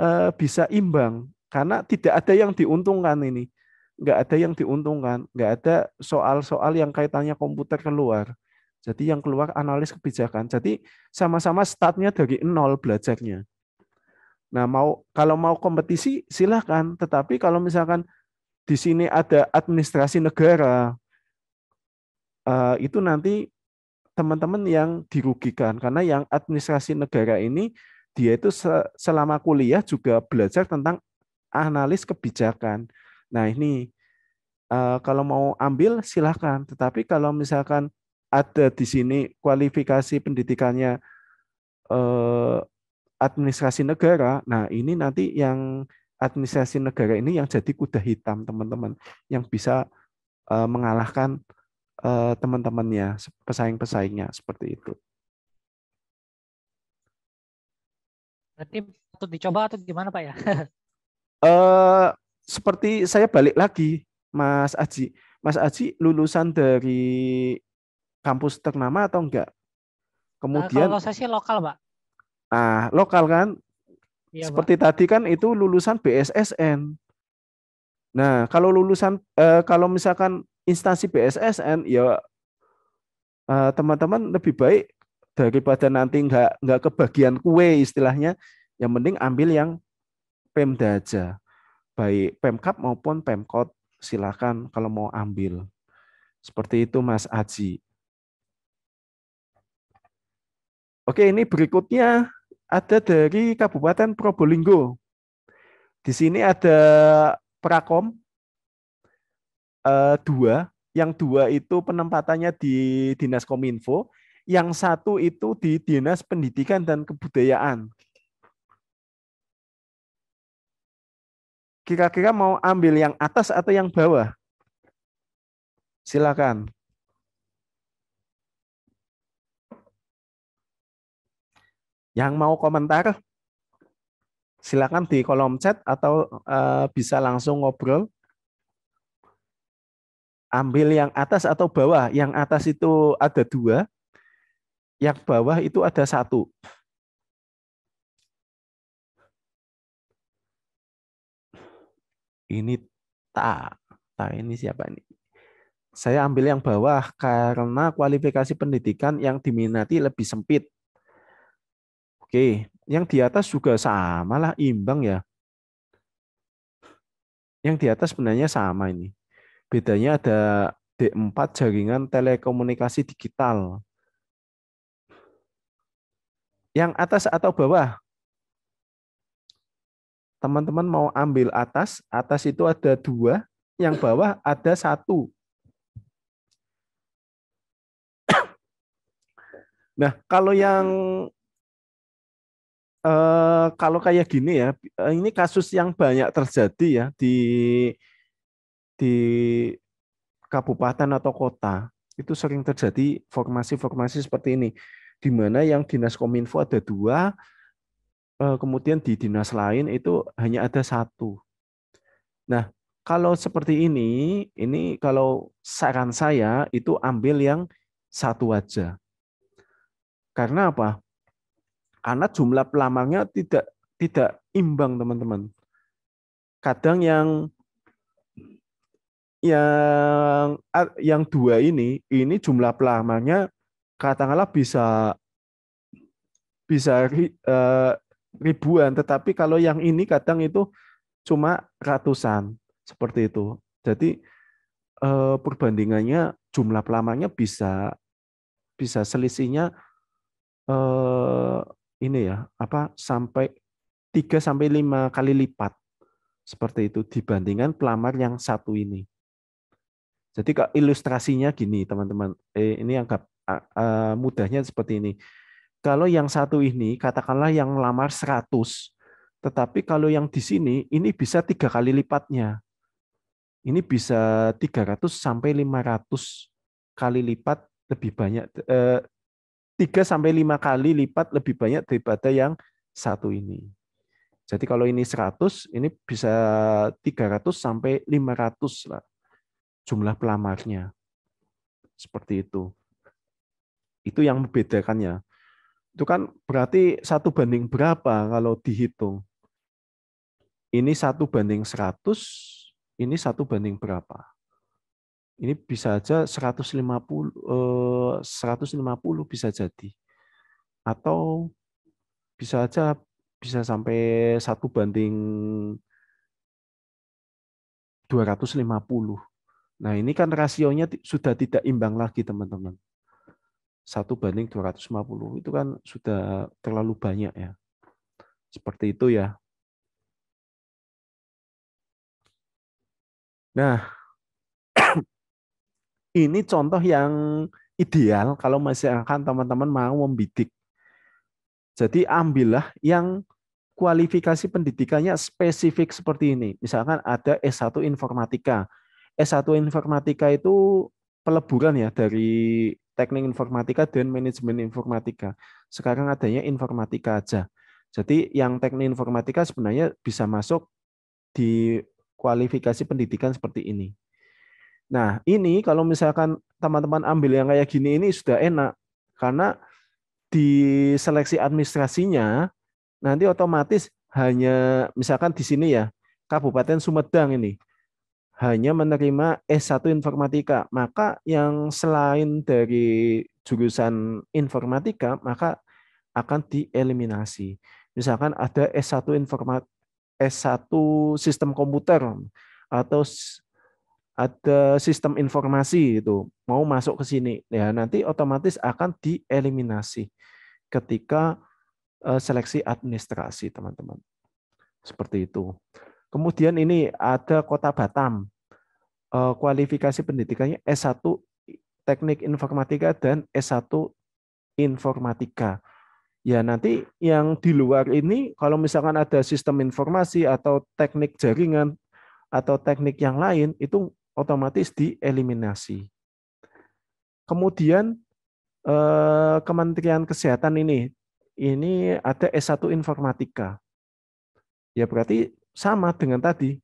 eh, bisa imbang karena tidak ada yang diuntungkan ini nggak ada yang diuntungkan, nggak ada soal-soal yang kaitannya komputer keluar. Jadi yang keluar analis kebijakan. Jadi sama-sama startnya dari nol belajarnya. Nah, mau kalau mau kompetisi silahkan, tetapi kalau misalkan di sini ada administrasi negara, eh, itu nanti teman-teman yang dirugikan karena yang administrasi negara ini dia itu selama kuliah juga belajar tentang analis kebijakan. Nah ini eh, kalau mau ambil silahkan, tetapi kalau misalkan ada di sini kualifikasi pendidikannya eh, administrasi negara. Nah, ini nanti yang administrasi negara ini yang jadi kuda hitam teman-teman yang bisa eh, mengalahkan eh, teman-temannya, pesaing-pesaingnya seperti itu. Berarti untuk dicoba atau gimana Pak ya? uh, seperti saya balik lagi Mas Aji. Mas Aji lulusan dari kampus ternama atau enggak? Kemudian nah, kalau saya sih lokal, Pak. Nah, lokal kan. Ya, Seperti Pak. tadi kan itu lulusan BSSN. Nah, kalau lulusan eh, kalau misalkan instansi BSSN ya teman eh, teman-teman lebih baik daripada nanti nggak nggak kebagian kue istilahnya, yang mending ambil yang Pemda aja. Baik Pemkap maupun Pemkot silakan kalau mau ambil. Seperti itu Mas Aji. Oke, ini berikutnya ada dari Kabupaten Probolinggo. Di sini ada Prakom eh, dua, yang dua itu penempatannya di Dinas Kominfo, yang satu itu di Dinas Pendidikan dan Kebudayaan. Kira-kira mau ambil yang atas atau yang bawah? Silakan. Yang mau komentar silakan di kolom chat atau eh, bisa langsung ngobrol. Ambil yang atas atau bawah. Yang atas itu ada dua, yang bawah itu ada satu. Ini tak ini siapa ini? Saya ambil yang bawah karena kualifikasi pendidikan yang diminati lebih sempit. Oke, yang di atas juga sama lah, imbang ya. Yang di atas sebenarnya sama ini. Bedanya ada D4 jaringan telekomunikasi digital. Yang atas atau bawah? Teman-teman mau ambil atas, atas itu ada dua, yang bawah ada satu. Nah, kalau yang Eh, kalau kayak gini ya, eh, ini kasus yang banyak terjadi ya di di kabupaten atau kota itu sering terjadi formasi-formasi seperti ini, di mana yang dinas kominfo ada dua, eh, kemudian di dinas lain itu hanya ada satu. Nah, kalau seperti ini, ini kalau saran saya itu ambil yang satu aja. Karena apa? karena jumlah pelamarnya tidak tidak imbang teman-teman. Kadang yang yang ah, yang dua ini ini jumlah pelamarnya katakanlah bisa bisa eh, ribuan tetapi kalau yang ini kadang itu cuma ratusan seperti itu jadi eh, perbandingannya jumlah pelamarnya bisa bisa selisihnya eh, ini ya, apa sampai 3 sampai 5 kali lipat seperti itu dibandingkan pelamar yang satu ini. Jadi kalau ilustrasinya gini teman-teman, eh, ini anggap uh, mudahnya seperti ini. Kalau yang satu ini katakanlah yang lamar 100, tetapi kalau yang di sini ini bisa tiga kali lipatnya. Ini bisa 300 sampai 500 kali lipat lebih banyak eh, Tiga sampai lima kali lipat lebih banyak daripada yang satu ini. Jadi kalau ini 100, ini bisa 300 sampai 500 lah jumlah pelamarnya. Seperti itu. Itu yang membedakannya. Itu kan berarti satu banding berapa kalau dihitung? Ini satu banding 100, ini satu banding berapa? Ini bisa aja 150 150 eh, bisa jadi. Atau bisa aja bisa sampai satu banding 250. Nah, ini kan rasionya sudah tidak imbang lagi, teman-teman. Satu banding 250 itu kan sudah terlalu banyak ya. Seperti itu ya. Nah, ini contoh yang ideal kalau masih akan teman-teman mau membidik. Jadi ambillah yang kualifikasi pendidikannya spesifik seperti ini. Misalkan ada S1 Informatika. S1 Informatika itu peleburan ya dari teknik informatika dan manajemen informatika. Sekarang adanya informatika aja. Jadi yang teknik informatika sebenarnya bisa masuk di kualifikasi pendidikan seperti ini. Nah, ini kalau misalkan teman-teman ambil yang kayak gini ini sudah enak karena di seleksi administrasinya nanti otomatis hanya misalkan di sini ya Kabupaten Sumedang ini hanya menerima S1 informatika. Maka yang selain dari jurusan informatika maka akan dieliminasi. Misalkan ada S1 informat S1 sistem komputer atau ada sistem informasi itu mau masuk ke sini ya nanti otomatis akan dieliminasi ketika eh, seleksi administrasi teman-teman seperti itu kemudian ini ada kota Batam eh, kualifikasi pendidikannya S1 teknik informatika dan S1 informatika ya nanti yang di luar ini kalau misalkan ada sistem informasi atau teknik jaringan atau teknik yang lain itu otomatis dieliminasi. Kemudian eh, Kementerian Kesehatan ini, ini ada S1 Informatika. Ya berarti sama dengan tadi,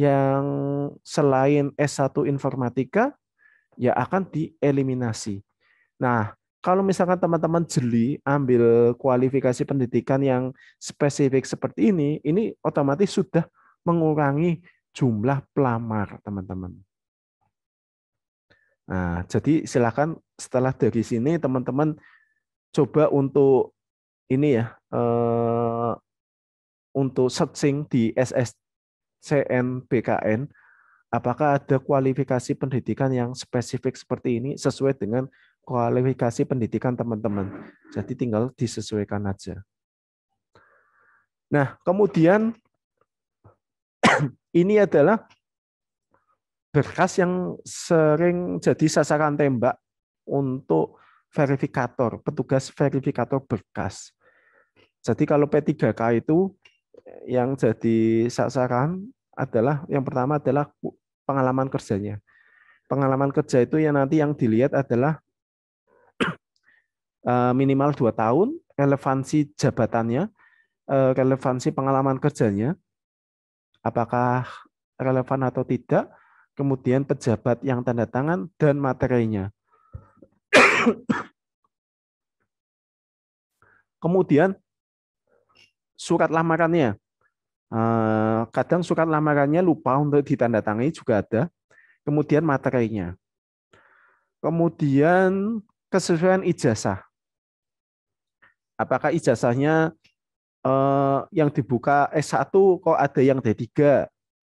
yang selain S1 Informatika, ya akan dieliminasi. Nah, kalau misalkan teman-teman jeli ambil kualifikasi pendidikan yang spesifik seperti ini, ini otomatis sudah mengurangi jumlah pelamar, teman-teman. Nah, jadi silakan setelah dari sini teman-teman coba untuk ini ya eh, untuk searching di BKN apakah ada kualifikasi pendidikan yang spesifik seperti ini sesuai dengan kualifikasi pendidikan teman-teman. Jadi tinggal disesuaikan aja. Nah, kemudian ini adalah berkas yang sering jadi sasaran tembak untuk verifikator, petugas verifikator berkas. Jadi kalau P3K itu eh, yang jadi sasaran adalah yang pertama adalah pengalaman kerjanya. Pengalaman kerja itu yang nanti yang dilihat adalah eh, minimal dua tahun, relevansi jabatannya, eh, relevansi pengalaman kerjanya, apakah relevan atau tidak, kemudian pejabat yang tanda tangan, dan materinya. kemudian surat lamarannya. Eh, kadang surat lamarannya lupa untuk ditandatangani juga ada. Kemudian materinya. Kemudian kesesuaian ijazah. Apakah ijazahnya eh, yang dibuka S1 kok ada yang D3,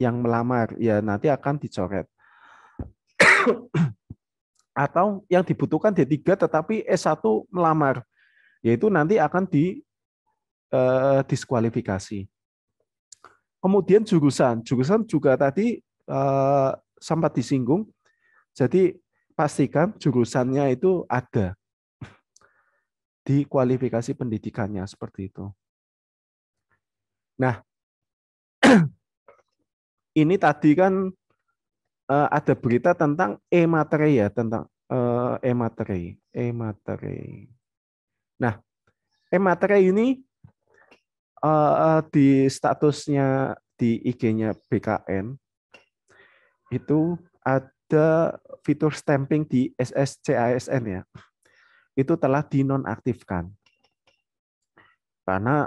yang melamar ya nanti akan dicoret. Atau yang dibutuhkan D3 tetapi e S1 melamar, yaitu nanti akan di eh, diskualifikasi. Kemudian jurusan, jurusan juga tadi eh, sempat disinggung. Jadi pastikan jurusannya itu ada di kualifikasi pendidikannya seperti itu. Nah, ini tadi kan uh, ada berita tentang e materi ya, tentang uh, eh, e materi e materi Nah, e materi ini uh, di statusnya di IG-nya BKN itu ada fitur stamping di SSCASN ya. Itu telah dinonaktifkan. Karena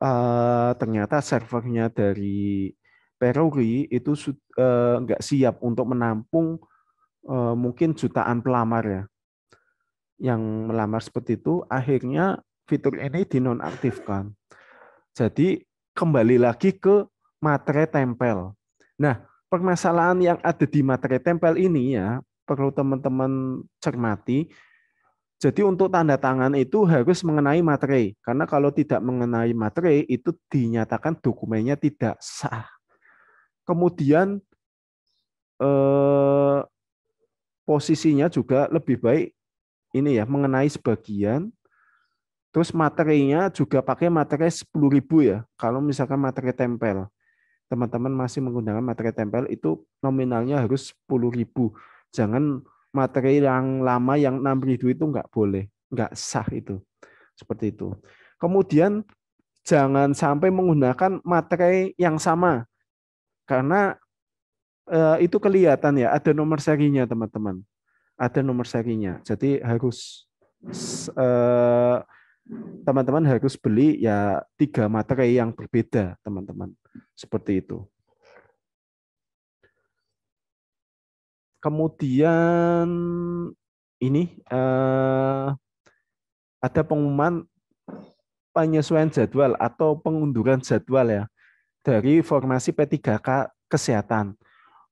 uh, ternyata servernya dari Peruri itu eh, nggak siap untuk menampung eh, mungkin jutaan pelamar ya yang melamar seperti itu akhirnya fitur ini dinonaktifkan. Jadi kembali lagi ke materai tempel. Nah, permasalahan yang ada di materai tempel ini ya perlu teman-teman cermati. Jadi untuk tanda tangan itu harus mengenai materai karena kalau tidak mengenai materai itu dinyatakan dokumennya tidak sah kemudian eh, posisinya juga lebih baik ini ya mengenai sebagian terus materinya juga pakai materai 10.000 ya kalau misalkan materi tempel teman-teman masih menggunakan materi tempel itu nominalnya harus 10.000 jangan materi yang lama yang 6.000 itu enggak boleh enggak sah itu seperti itu kemudian jangan sampai menggunakan materai yang sama karena uh, itu kelihatan ya, ada nomor serinya teman-teman. Ada nomor serinya. Jadi harus teman eh, teman-teman harus beli ya tiga materai yang berbeda teman-teman seperti itu kemudian ini uh, ada pengumuman penyesuaian jadwal atau pengunduran jadwal ya dari formasi P3K kesehatan.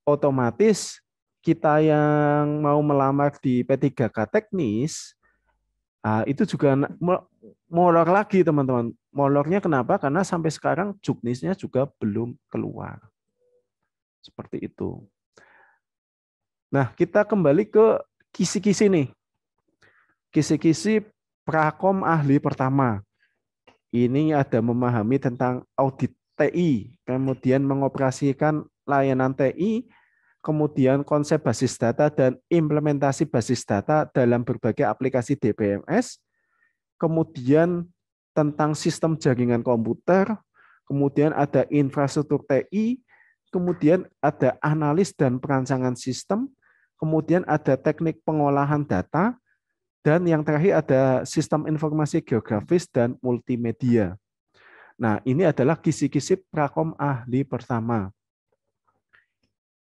Otomatis kita yang mau melamar di P3K teknis ah, itu juga molor lagi teman-teman. Molornya kenapa? Karena sampai sekarang juknisnya juga belum keluar. Seperti itu. Nah, kita kembali ke kisi-kisi nih. Kisi-kisi prakom ahli pertama. Ini ada memahami tentang audit. TI, kemudian mengoperasikan layanan TI, kemudian konsep basis data dan implementasi basis data dalam berbagai aplikasi DBMS, kemudian tentang sistem jaringan komputer, kemudian ada infrastruktur TI, kemudian ada analis dan perancangan sistem, kemudian ada teknik pengolahan data, dan yang terakhir ada sistem informasi geografis dan multimedia. Nah, ini adalah kisi-kisi prakom ahli pertama.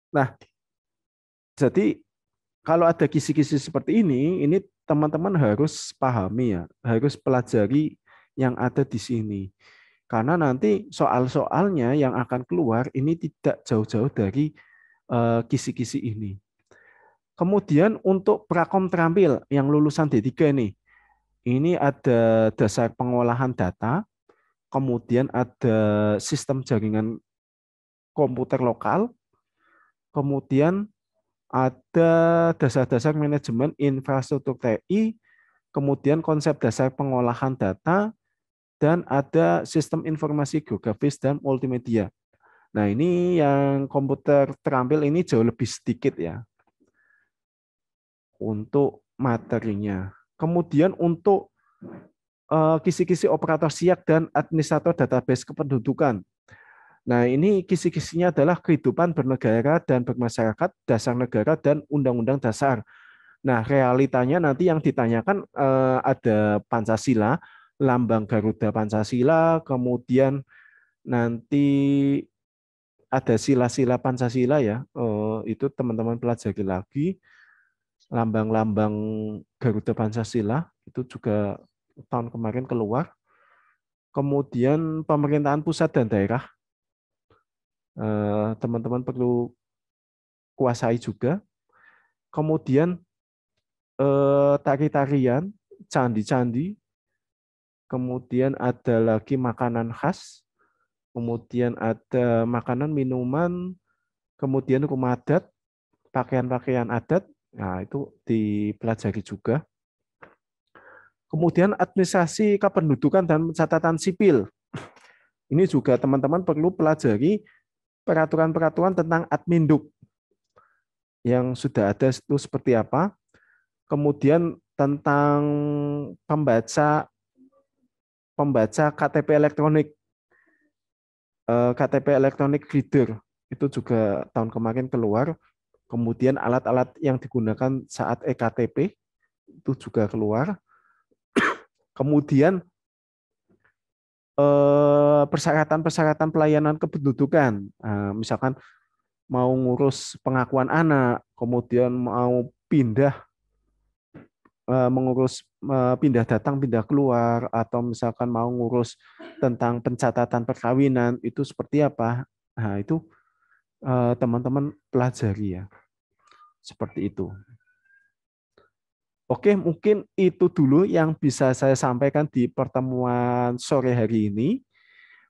Nah, jadi kalau ada kisi-kisi seperti ini, ini teman-teman harus pahami ya, harus pelajari yang ada di sini. Karena nanti soal-soalnya yang akan keluar ini tidak jauh-jauh dari eh, kisi-kisi ini. Kemudian untuk prakom terampil yang lulusan D3 ini, ini ada dasar pengolahan data, kemudian ada sistem jaringan komputer lokal, kemudian ada dasar-dasar manajemen infrastruktur TI, kemudian konsep dasar pengolahan data, dan ada sistem informasi geografis dan multimedia. Nah ini yang komputer terampil ini jauh lebih sedikit ya untuk materinya. Kemudian untuk Eh, kisi-kisi operator siak dan administrator database kependudukan. Nah, ini kisi-kisinya adalah kehidupan bernegara dan bermasyarakat, dasar negara dan undang-undang dasar. Nah, realitanya nanti yang ditanyakan eh, ada Pancasila, lambang Garuda Pancasila, kemudian nanti ada sila-sila Pancasila ya. Eh, itu teman-teman pelajari lagi. Lambang-lambang Garuda Pancasila itu juga tahun kemarin keluar. Kemudian pemerintahan pusat dan daerah eh, teman-teman perlu kuasai juga. Kemudian eh, tari-tarian, candi-candi, kemudian ada lagi makanan khas, kemudian ada makanan, minuman, kemudian rumah adat, pakaian-pakaian adat, nah itu dipelajari juga. Kemudian administrasi kependudukan dan catatan sipil. Ini juga teman-teman perlu pelajari peraturan-peraturan tentang adminduk yang sudah ada itu seperti apa. Kemudian tentang pembaca pembaca KTP elektronik eh, KTP elektronik reader itu juga tahun kemarin keluar. Kemudian alat-alat yang digunakan saat EKTP itu juga keluar. Kemudian eh, persyaratan-persyaratan pelayanan kependudukan, nah, misalkan mau ngurus pengakuan anak, kemudian mau pindah eh, mengurus eh, pindah datang pindah keluar atau misalkan mau ngurus tentang pencatatan perkawinan itu seperti apa nah itu eh, teman-teman pelajari ya seperti itu Oke, mungkin itu dulu yang bisa saya sampaikan di pertemuan sore hari ini.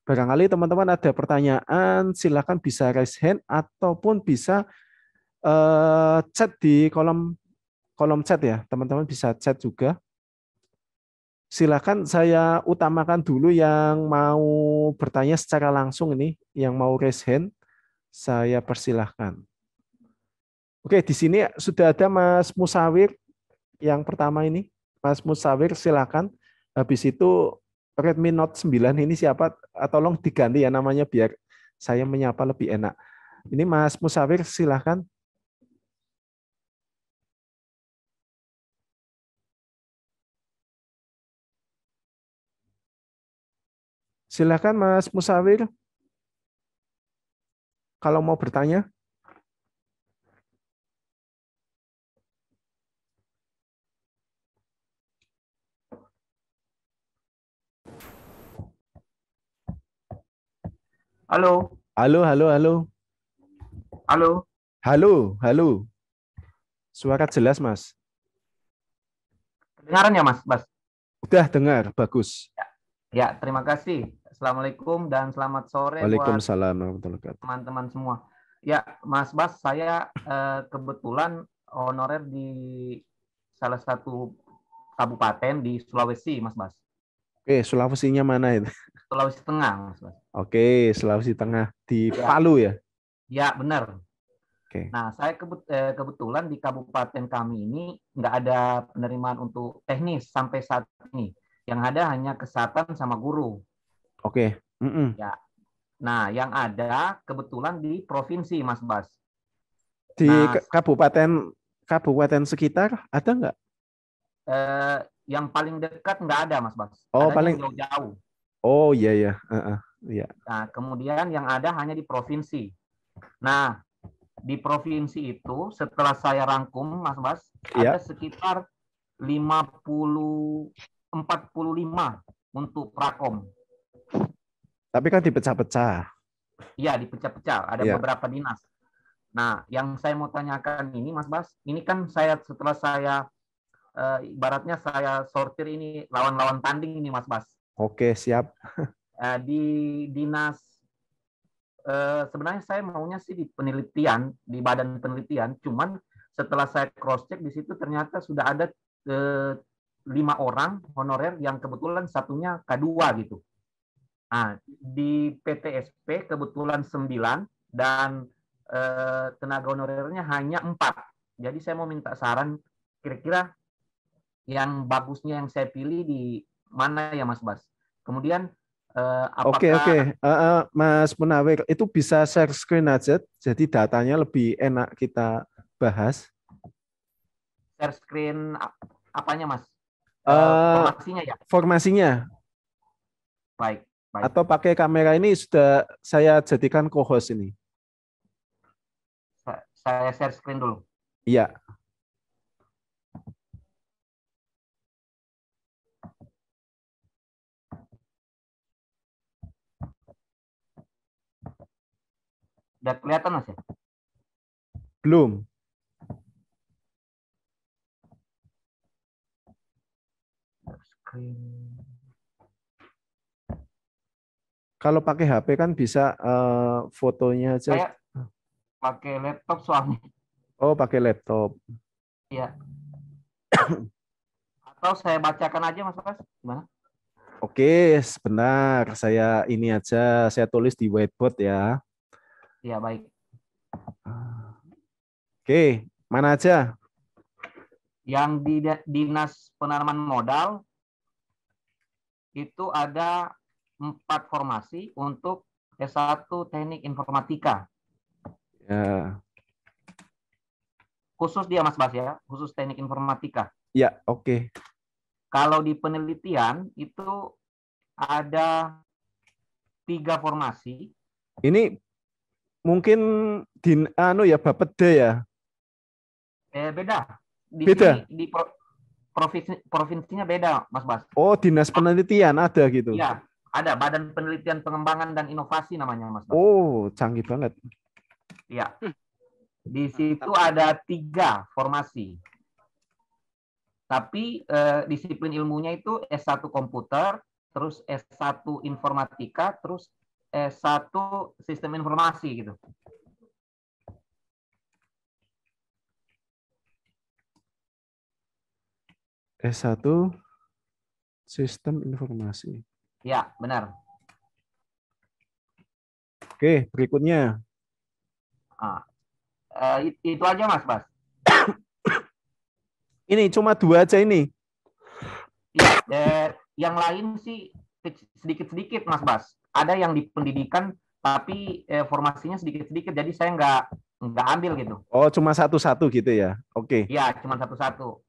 Barangkali teman-teman ada pertanyaan, silakan bisa raise hand ataupun bisa uh, chat di kolom kolom chat ya. Teman-teman bisa chat juga. Silakan saya utamakan dulu yang mau bertanya secara langsung ini, yang mau raise hand, saya persilahkan. Oke, di sini sudah ada Mas Musawir yang pertama ini Mas Musawir silakan habis itu Redmi Note 9 ini siapa ah, tolong diganti ya namanya biar saya menyapa lebih enak. Ini Mas Musawir silakan. Silakan Mas Musawir. Kalau mau bertanya. Halo. Halo, halo, halo. Halo. Halo, halo. Suara jelas, Mas. Kedengaran ya, Mas? Mas. Udah dengar, bagus. Ya, ya terima kasih. Assalamualaikum dan selamat sore Waalaikumsalam teman-teman semua. Ya, Mas Bas, saya eh, kebetulan honorer di salah satu kabupaten di Sulawesi, Mas Bas. Oke, Sulawesinya mana itu? Sulawesi Tengah, Mas. Oke, Sulawesi Tengah di ya. Palu ya? Ya, benar. Oke. Nah, saya kebut eh, kebetulan di kabupaten kami ini nggak ada penerimaan untuk teknis sampai saat ini. Yang ada hanya kesehatan sama guru. Oke. Mm -mm. Ya. Nah, yang ada kebetulan di provinsi, Mas Bas. Di nah, kabupaten kabupaten sekitar ada nggak? Eh, yang paling dekat nggak ada, Mas Bas. Oh, Adanya paling jauh-jauh. Oh iya iya. Uh, uh, iya. Nah kemudian yang ada hanya di provinsi. Nah di provinsi itu setelah saya rangkum Mas Bas yeah. ada sekitar 50 45 untuk Prakom. Tapi kan dipecah-pecah. Iya, dipecah-pecah. Ada yeah. beberapa dinas. Nah, yang saya mau tanyakan ini, Mas Bas, ini kan saya setelah saya eh, ibaratnya saya sortir ini lawan-lawan tanding ini, Mas Bas. Oke, siap. Nah, di dinas eh, sebenarnya saya maunya sih di penelitian, di badan penelitian, cuman setelah saya cross check di situ ternyata sudah ada eh, lima orang honorer yang kebetulan satunya K2 gitu. Nah, di PTSP kebetulan sembilan dan eh, tenaga honorernya hanya empat. Jadi saya mau minta saran kira-kira yang bagusnya yang saya pilih di mana ya Mas Bas. Kemudian eh, Oke apakah Oke, okay, oke. Okay. Uh, uh, eh, Mas Munawir, itu bisa share screen aja jadi datanya lebih enak kita bahas. Share screen apanya, Mas? Uh, formasinya ya. Formasinya. Baik, baik. Atau pakai kamera ini sudah saya jadikan co-host ini. Saya share screen dulu. Iya. Udah kelihatan Mas ya? Belum. Screen. Kalau pakai HP kan bisa uh, fotonya aja. Saya pakai laptop suami. Oh, pakai laptop. Iya. Atau saya bacakan aja Mas Mas, gimana? Oke, benar. Saya ini aja, saya tulis di whiteboard ya. Iya, baik. Oke, mana aja? Yang di Dinas Penanaman Modal itu ada empat formasi untuk S1 Teknik Informatika. Ya. Khusus dia Mas Bas ya, khusus Teknik Informatika. Ya, oke. Okay. Kalau di penelitian itu ada tiga formasi. Ini mungkin din anu ya bapede ya. Eh beda. Di beda. Sini, di pro, provinsi, provinsinya beda, Mas Bas. Oh, Dinas ah. Penelitian ada gitu. Iya, ada Badan Penelitian Pengembangan dan Inovasi namanya, Mas Bas. Oh, canggih banget. Iya. Hmm. Di situ ada tiga formasi. Tapi eh, disiplin ilmunya itu S1 komputer, terus S1 informatika, terus s satu Sistem Informasi gitu. S1 Sistem Informasi. Ya, benar. Oke, berikutnya. Ah, Uh, itu aja Mas Bas. ini cuma dua aja ini. Ya, eh, yang lain sih sedikit-sedikit Mas Bas ada yang di pendidikan tapi eh, formasinya sedikit-sedikit jadi saya nggak nggak ambil gitu. Oh, cuma satu-satu gitu ya. Oke. Okay. Iya, cuma satu-satu.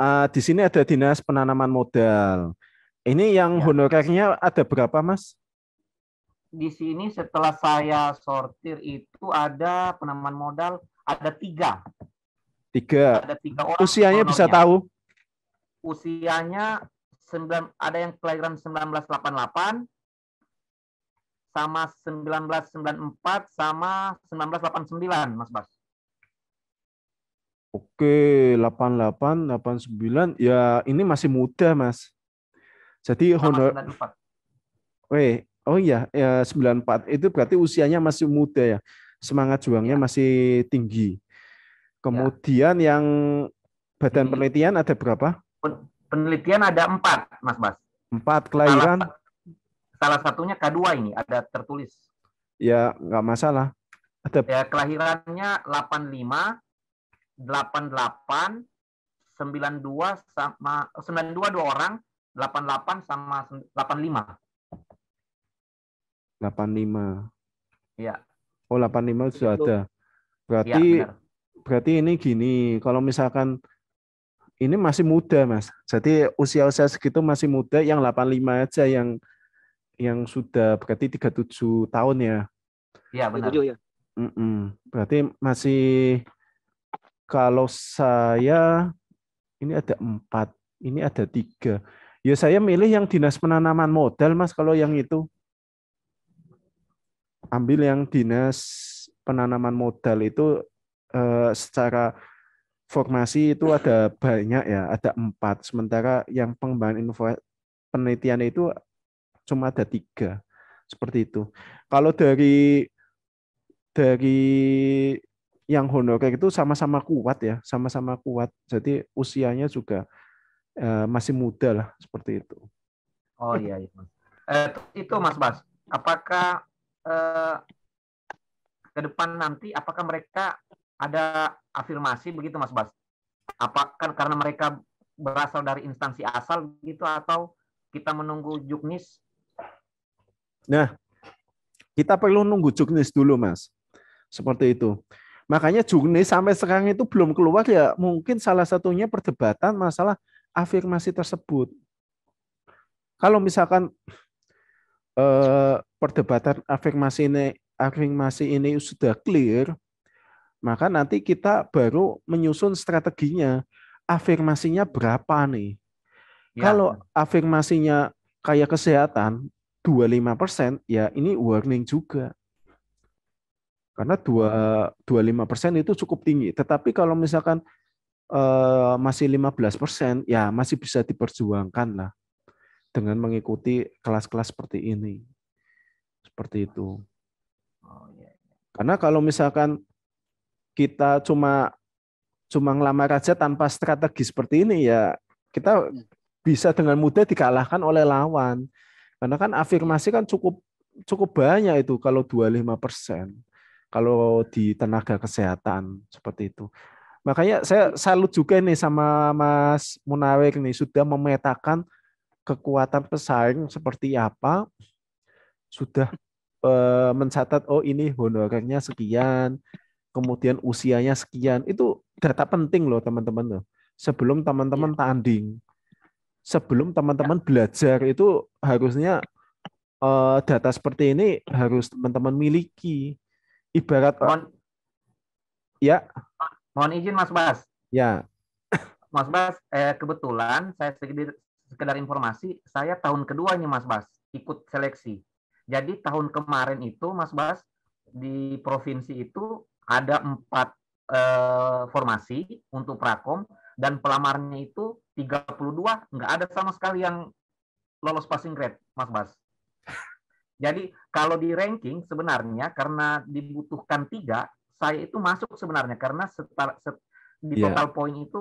Uh, di sini ada dinas penanaman modal. Ini yang ya. honorernya ada berapa, Mas? Di sini setelah saya sortir itu ada penanaman modal ada tiga. Tiga. Ada tiga orang. Usianya honornya. bisa tahu? Usianya 9, ada yang kelahiran 1988, sama 1994 sama 1989, Mas Bas. Oke, 88, 89. Ya, ini masih muda, Mas. Jadi Honor 94. Weh, oh iya, ya 94 itu berarti usianya masih muda ya. Semangat juangnya ya. masih tinggi. Iya. Kemudian ya. yang badan penelitian ada berapa? Penelitian ada empat, Mas Bas. Empat kelahiran? Malah, salah satunya K2 ini ada tertulis. Ya, nggak masalah. Atep. Ya, kelahirannya 85 88 92 sama 92 dua orang, 88 sama 85. 85. Ya. Oh, 85 sudah ada. Berarti ya, berarti ini gini, kalau misalkan ini masih muda, Mas. Jadi usia-usia segitu masih muda yang 85 aja yang yang sudah berarti 37 tahun ya. Iya benar. ya. Mm -mm. Berarti masih kalau saya ini ada empat, ini ada tiga. Ya saya milih yang dinas penanaman modal mas kalau yang itu ambil yang dinas penanaman modal itu eh, secara formasi itu ada banyak ya, ada empat. Sementara yang pengembangan info penelitian itu cuma ada tiga seperti itu. Kalau dari dari yang honorer itu sama-sama kuat ya, sama-sama kuat. Jadi usianya juga uh, masih muda lah seperti itu. Oh iya, itu iya, Eh, itu Mas Bas, apakah eh, ke depan nanti apakah mereka ada afirmasi begitu Mas Bas? Apakah karena mereka berasal dari instansi asal gitu atau kita menunggu juknis Nah, kita perlu nunggu juknis dulu, Mas. Seperti itu. Makanya juknis sampai sekarang itu belum keluar ya mungkin salah satunya perdebatan masalah afirmasi tersebut. Kalau misalkan eh, perdebatan afirmasi ini afirmasi ini sudah clear, maka nanti kita baru menyusun strateginya. Afirmasinya berapa nih? Ya. Kalau afirmasinya kayak kesehatan, 25% ya ini warning juga. Karena 2 25% itu cukup tinggi. Tetapi kalau misalkan eh, masih 15% ya masih bisa diperjuangkan lah dengan mengikuti kelas-kelas seperti ini. Seperti itu. Oh, iya, iya. Karena kalau misalkan kita cuma cuma ngelamar aja tanpa strategi seperti ini ya kita hmm. bisa dengan mudah dikalahkan oleh lawan. Karena kan afirmasi kan cukup cukup banyak itu kalau 25 persen. Kalau di tenaga kesehatan seperti itu. Makanya saya salut juga nih sama Mas Munawir nih sudah memetakan kekuatan pesaing seperti apa. Sudah eh, mencatat oh ini honorernya sekian, kemudian usianya sekian. Itu data penting loh teman-teman Sebelum teman-teman iya. tanding sebelum teman-teman ya. belajar itu harusnya uh, data seperti ini harus teman-teman miliki. Ibarat mohon, ya. Mohon izin Mas Bas. Ya. Mas Bas, eh, kebetulan saya sekedar, sekedar informasi, saya tahun kedua ini Mas Bas ikut seleksi. Jadi tahun kemarin itu Mas Bas di provinsi itu ada empat eh, formasi untuk prakom dan pelamarnya itu 32 nggak ada sama sekali yang lolos passing grade, Mas Bas. Jadi kalau di ranking sebenarnya karena dibutuhkan tiga, saya itu masuk sebenarnya karena setar, set, di iya. total poin itu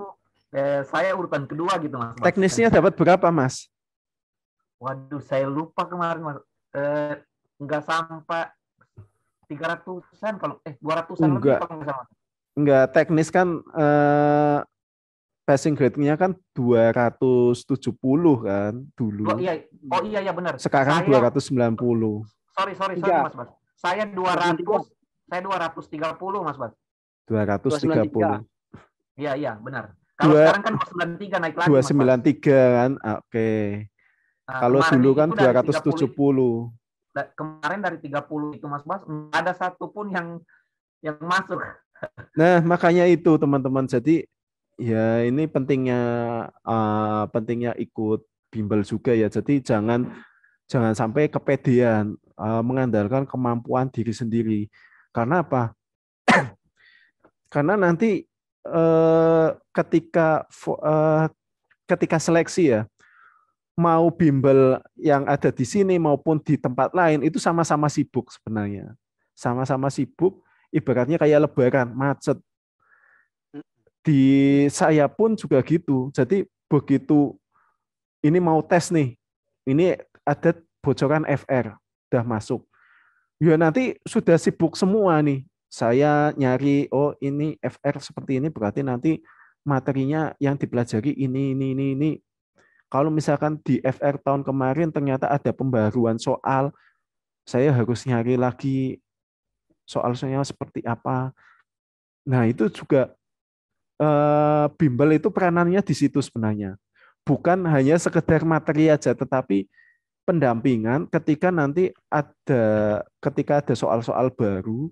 eh, saya urutan kedua gitu mas. Bas. Teknisnya dapat berapa mas? Waduh saya lupa kemarin mas. Eh, nggak sampai tiga ratusan kalau eh dua ratusan enggak enggak teknis kan eh, passing grade-nya kan 270 kan dulu. Oh iya, oh iya ya benar. Sekarang saya, 290. Sorry, sorry, sorry Mas Bas. Saya 200, 230. saya 230 Mas Bas. 230. Iya, iya, benar. Kalau Dua, sekarang kan 293 naik lagi. 293 Mas kan. Ah, oke. Okay. Nah, Kalau dulu kan 270. 30, kemarin dari 30 itu Mas Bas, ada satu pun yang yang masuk. Nah, makanya itu teman-teman. Jadi Ya, ini pentingnya uh, pentingnya ikut bimbel juga ya. Jadi jangan jangan sampai kepedean uh, mengandalkan kemampuan diri sendiri. Karena apa? Karena nanti uh, ketika uh, ketika seleksi ya, mau bimbel yang ada di sini maupun di tempat lain itu sama-sama sibuk sebenarnya. Sama-sama sibuk, ibaratnya kayak lebaran, macet di saya pun juga gitu. Jadi begitu ini mau tes nih, ini ada bocoran FR udah masuk. Ya nanti sudah sibuk semua nih. Saya nyari oh ini FR seperti ini berarti nanti materinya yang dipelajari ini ini ini ini. Kalau misalkan di FR tahun kemarin ternyata ada pembaruan soal, saya harus nyari lagi soal-soalnya seperti apa. Nah, itu juga Eh, bimbel itu peranannya di situ sebenarnya. Bukan hanya sekedar materi aja, tetapi pendampingan ketika nanti ada ketika ada soal-soal baru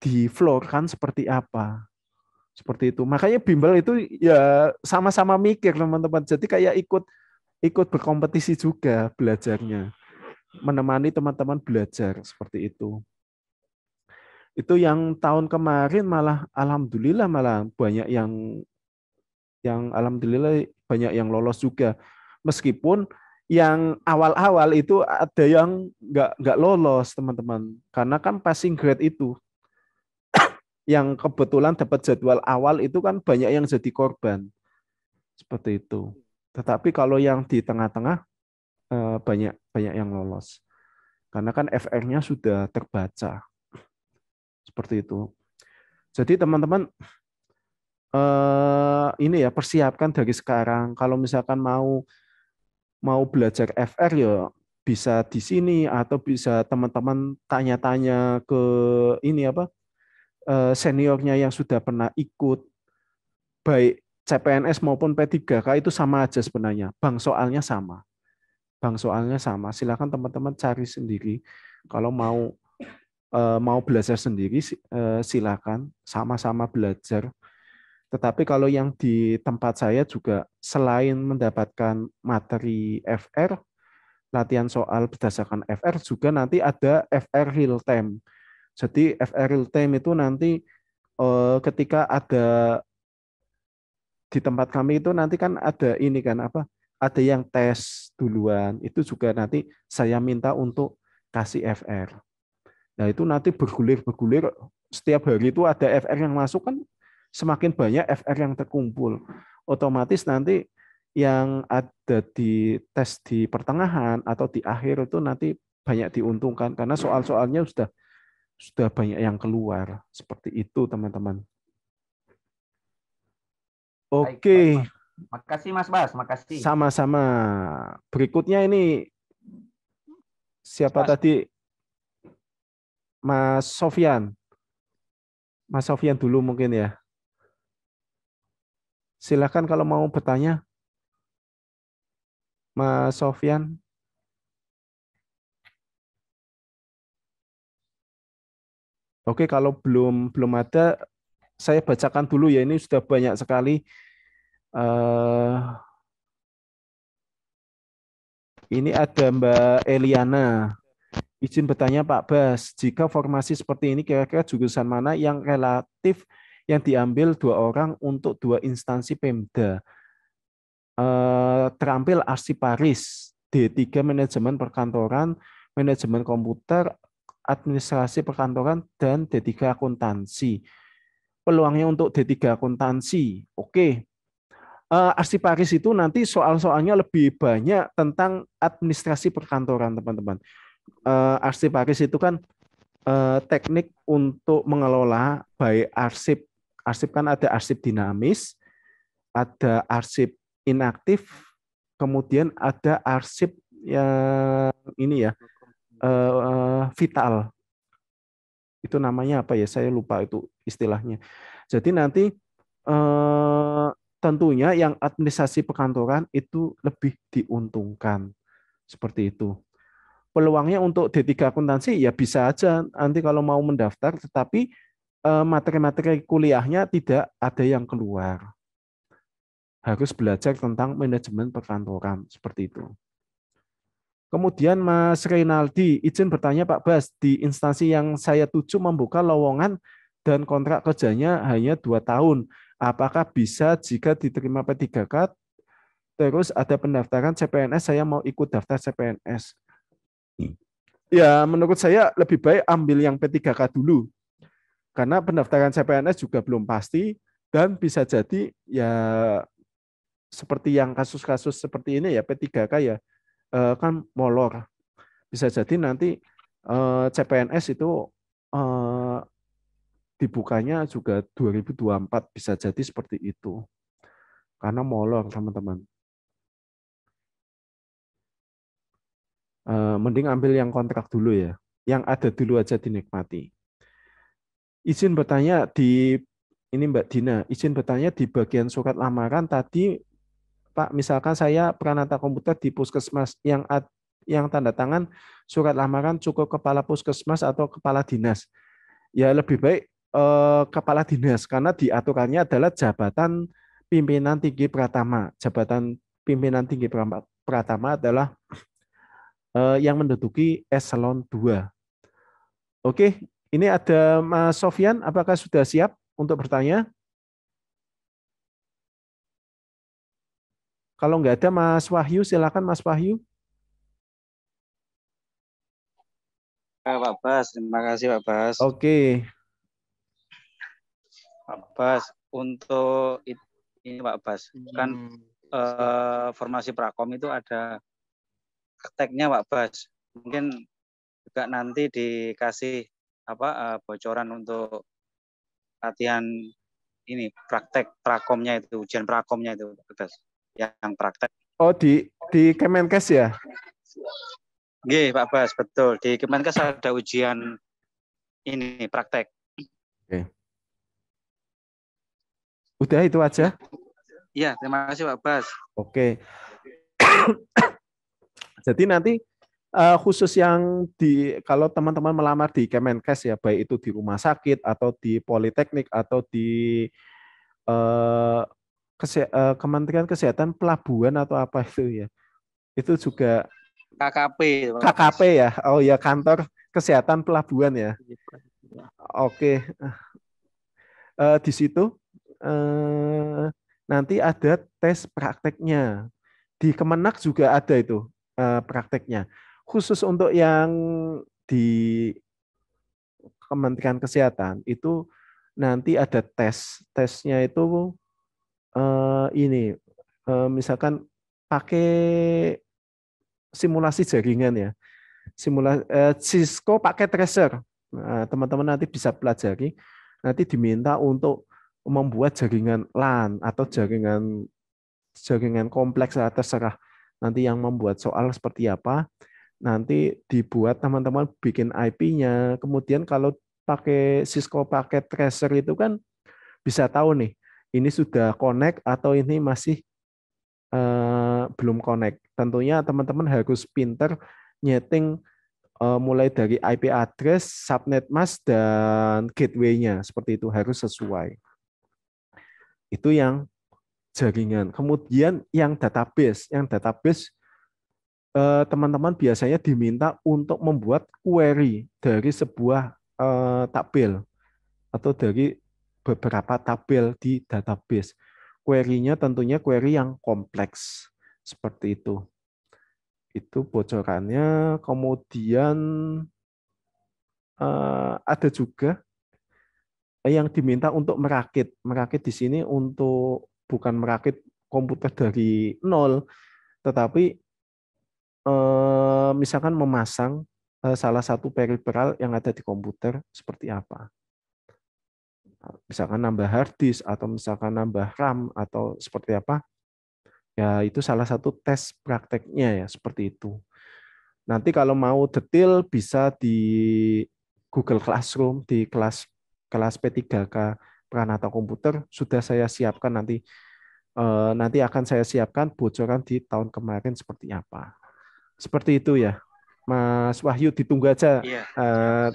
di floor kan seperti apa seperti itu makanya bimbel itu ya sama-sama mikir teman-teman jadi kayak ikut ikut berkompetisi juga belajarnya menemani teman-teman belajar seperti itu itu yang tahun kemarin malah alhamdulillah malah banyak yang yang alhamdulillah banyak yang lolos juga. Meskipun yang awal-awal itu ada yang nggak nggak lolos teman-teman karena kan passing grade itu yang kebetulan dapat jadwal awal itu kan banyak yang jadi korban seperti itu tetapi kalau yang di tengah-tengah eh, banyak banyak yang lolos karena kan FR-nya sudah terbaca seperti itu. Jadi teman-teman eh, ini ya persiapkan dari sekarang. Kalau misalkan mau mau belajar FR ya bisa di sini atau bisa teman-teman tanya-tanya ke ini apa eh, seniornya yang sudah pernah ikut baik CPNS maupun P3K itu sama aja sebenarnya. Bang soalnya sama. Bang soalnya sama. Silakan teman-teman cari sendiri kalau mau Eh, mau belajar sendiri eh, silakan sama-sama belajar. Tetapi kalau yang di tempat saya juga selain mendapatkan materi FR, latihan soal berdasarkan FR juga nanti ada FR real time. Jadi FR real time itu nanti eh, ketika ada di tempat kami itu nanti kan ada ini kan apa? Ada yang tes duluan, itu juga nanti saya minta untuk kasih FR. Nah itu nanti bergulir-bergulir setiap hari itu ada FR yang masuk kan semakin banyak FR yang terkumpul. Otomatis nanti yang ada di tes di pertengahan atau di akhir itu nanti banyak diuntungkan karena soal-soalnya sudah sudah banyak yang keluar seperti itu teman-teman. Oke. Makasih Mas Bas, makasih. Sama-sama. Berikutnya ini siapa Mas. tadi Mas Sofian. Mas Sofian dulu mungkin ya. Silakan kalau mau bertanya. Mas Sofian. Oke, kalau belum belum ada, saya bacakan dulu ya. Ini sudah banyak sekali. Eh, ini ada Mbak Eliana. Izin bertanya Pak Bas, jika formasi seperti ini kira-kira jurusan mana yang relatif yang diambil dua orang untuk dua instansi Pemda? Eh, terampil terampil arsiparis, D3 manajemen perkantoran, manajemen komputer, administrasi perkantoran, dan D3 akuntansi. Peluangnya untuk D3 akuntansi, oke. Okay. Eh, arsiparis itu nanti soal-soalnya lebih banyak tentang administrasi perkantoran, teman-teman uh, eh, arsip pakis itu kan uh, teknik untuk mengelola baik arsip arsip kan ada arsip dinamis, ada arsip inaktif, kemudian ada arsip yang ini ya uh, uh, vital. Itu namanya apa ya? Saya lupa itu istilahnya. Jadi nanti uh, tentunya yang administrasi perkantoran itu lebih diuntungkan seperti itu peluangnya untuk D3 akuntansi ya bisa aja nanti kalau mau mendaftar tetapi eh, materi-materi kuliahnya tidak ada yang keluar. Harus belajar tentang manajemen perkantoran seperti itu. Kemudian Mas Reynaldi izin bertanya Pak Bas, di instansi yang saya tuju membuka lowongan dan kontrak kerjanya hanya dua tahun. Apakah bisa jika diterima P3K terus ada pendaftaran CPNS saya mau ikut daftar CPNS? Ya, menurut saya lebih baik ambil yang P3K dulu. Karena pendaftaran CPNS juga belum pasti dan bisa jadi ya seperti yang kasus-kasus seperti ini ya P3K ya eh, kan molor. Bisa jadi nanti eh, CPNS itu eh, dibukanya juga 2024 bisa jadi seperti itu. Karena molor teman-teman. Eh, mending ambil yang kontrak dulu ya. Yang ada dulu aja dinikmati. Izin bertanya di ini Mbak Dina, izin bertanya di bagian surat lamaran tadi Pak, misalkan saya peranata komputer di puskesmas yang ad, yang tanda tangan surat lamaran cukup kepala puskesmas atau kepala dinas. Ya lebih baik eh, kepala dinas karena di adalah jabatan pimpinan tinggi pratama. Jabatan pimpinan tinggi pratama adalah eh, yang menduduki eselon 2. Oke, ini ada Mas Sofian, apakah sudah siap untuk bertanya? Kalau enggak ada Mas Wahyu, silakan Mas Wahyu. Ah, Pak Bas, terima kasih Pak Bas. Oke. Okay. Pak Bas, untuk ini Pak Bas, kan, hmm. kan eh, formasi Prakom itu ada tag Pak Bas. Mungkin juga nanti dikasih apa eh, bocoran untuk latihan ini praktek prakomnya itu ujian prakomnya itu Bas yang praktek. Oh di di Kemenkes ya? Iya Pak Bas betul di Kemenkes ada ujian ini praktek. Oke. Udah itu aja. ya terima kasih Pak Bas. Oke. Jadi nanti uh, khusus yang di kalau teman-teman melamar di Kemenkes ya baik itu di rumah sakit atau di politeknik atau di uh, kese uh, Kementerian Kesehatan pelabuhan atau apa itu ya. Itu juga KKP. KKP ya. Oh ya kantor kesehatan pelabuhan ya. Oke. Okay. Uh, di situ uh, nanti ada tes prakteknya. Di Kemenak juga ada itu. Eh, prakteknya. Khusus untuk yang di Kementerian Kesehatan itu nanti ada tes. Tesnya itu eh, ini eh, misalkan pakai simulasi jaringan ya. Simulasi eh, Cisco pakai tracer. teman nah, teman-teman nanti bisa pelajari. Nanti diminta untuk membuat jaringan LAN atau jaringan jaringan kompleks atau terserah nanti yang membuat soal seperti apa, nanti dibuat teman-teman bikin IP-nya, kemudian kalau pakai Cisco pakai tracer itu kan bisa tahu nih, ini sudah connect atau ini masih uh, belum connect. Tentunya teman-teman harus pinter nyeting uh, mulai dari IP address, subnet mask, dan gateway-nya. Seperti itu harus sesuai. Itu yang jaringan. Kemudian yang database, yang database eh, teman-teman biasanya diminta untuk membuat query dari sebuah eh, tabel atau dari beberapa tabel di database. Query-nya tentunya query yang kompleks seperti itu. Itu bocorannya. Kemudian eh, ada juga yang diminta untuk merakit. Merakit di sini untuk bukan merakit komputer dari nol, tetapi eh, misalkan memasang eh, salah satu peripheral yang ada di komputer seperti apa. Misalkan nambah hard disk atau misalkan nambah RAM atau seperti apa. Ya, itu salah satu tes prakteknya ya, seperti itu. Nanti kalau mau detail bisa di Google Classroom di kelas kelas P3K atau Komputer sudah saya siapkan nanti eh, nanti akan saya siapkan bocoran di tahun kemarin seperti apa. Seperti itu ya. Mas Wahyu ditunggu aja. Iya. Eh,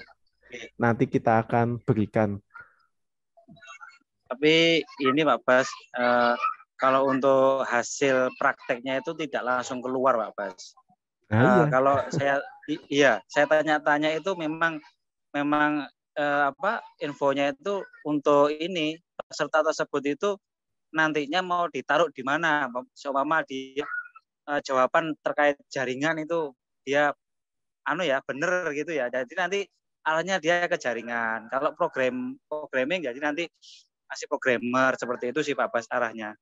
nanti kita akan berikan. Tapi ini Pak Bas, eh, kalau untuk hasil prakteknya itu tidak langsung keluar Pak Bas. Nah, iya. kalau saya iya saya tanya-tanya itu memang memang eh, apa infonya itu untuk ini peserta tersebut itu nantinya mau ditaruh di mana seumpama di eh, jawaban terkait jaringan itu dia anu ya bener gitu ya jadi nanti alanya dia ke jaringan kalau program programming jadi nanti masih programmer seperti itu sih Pak Bas arahnya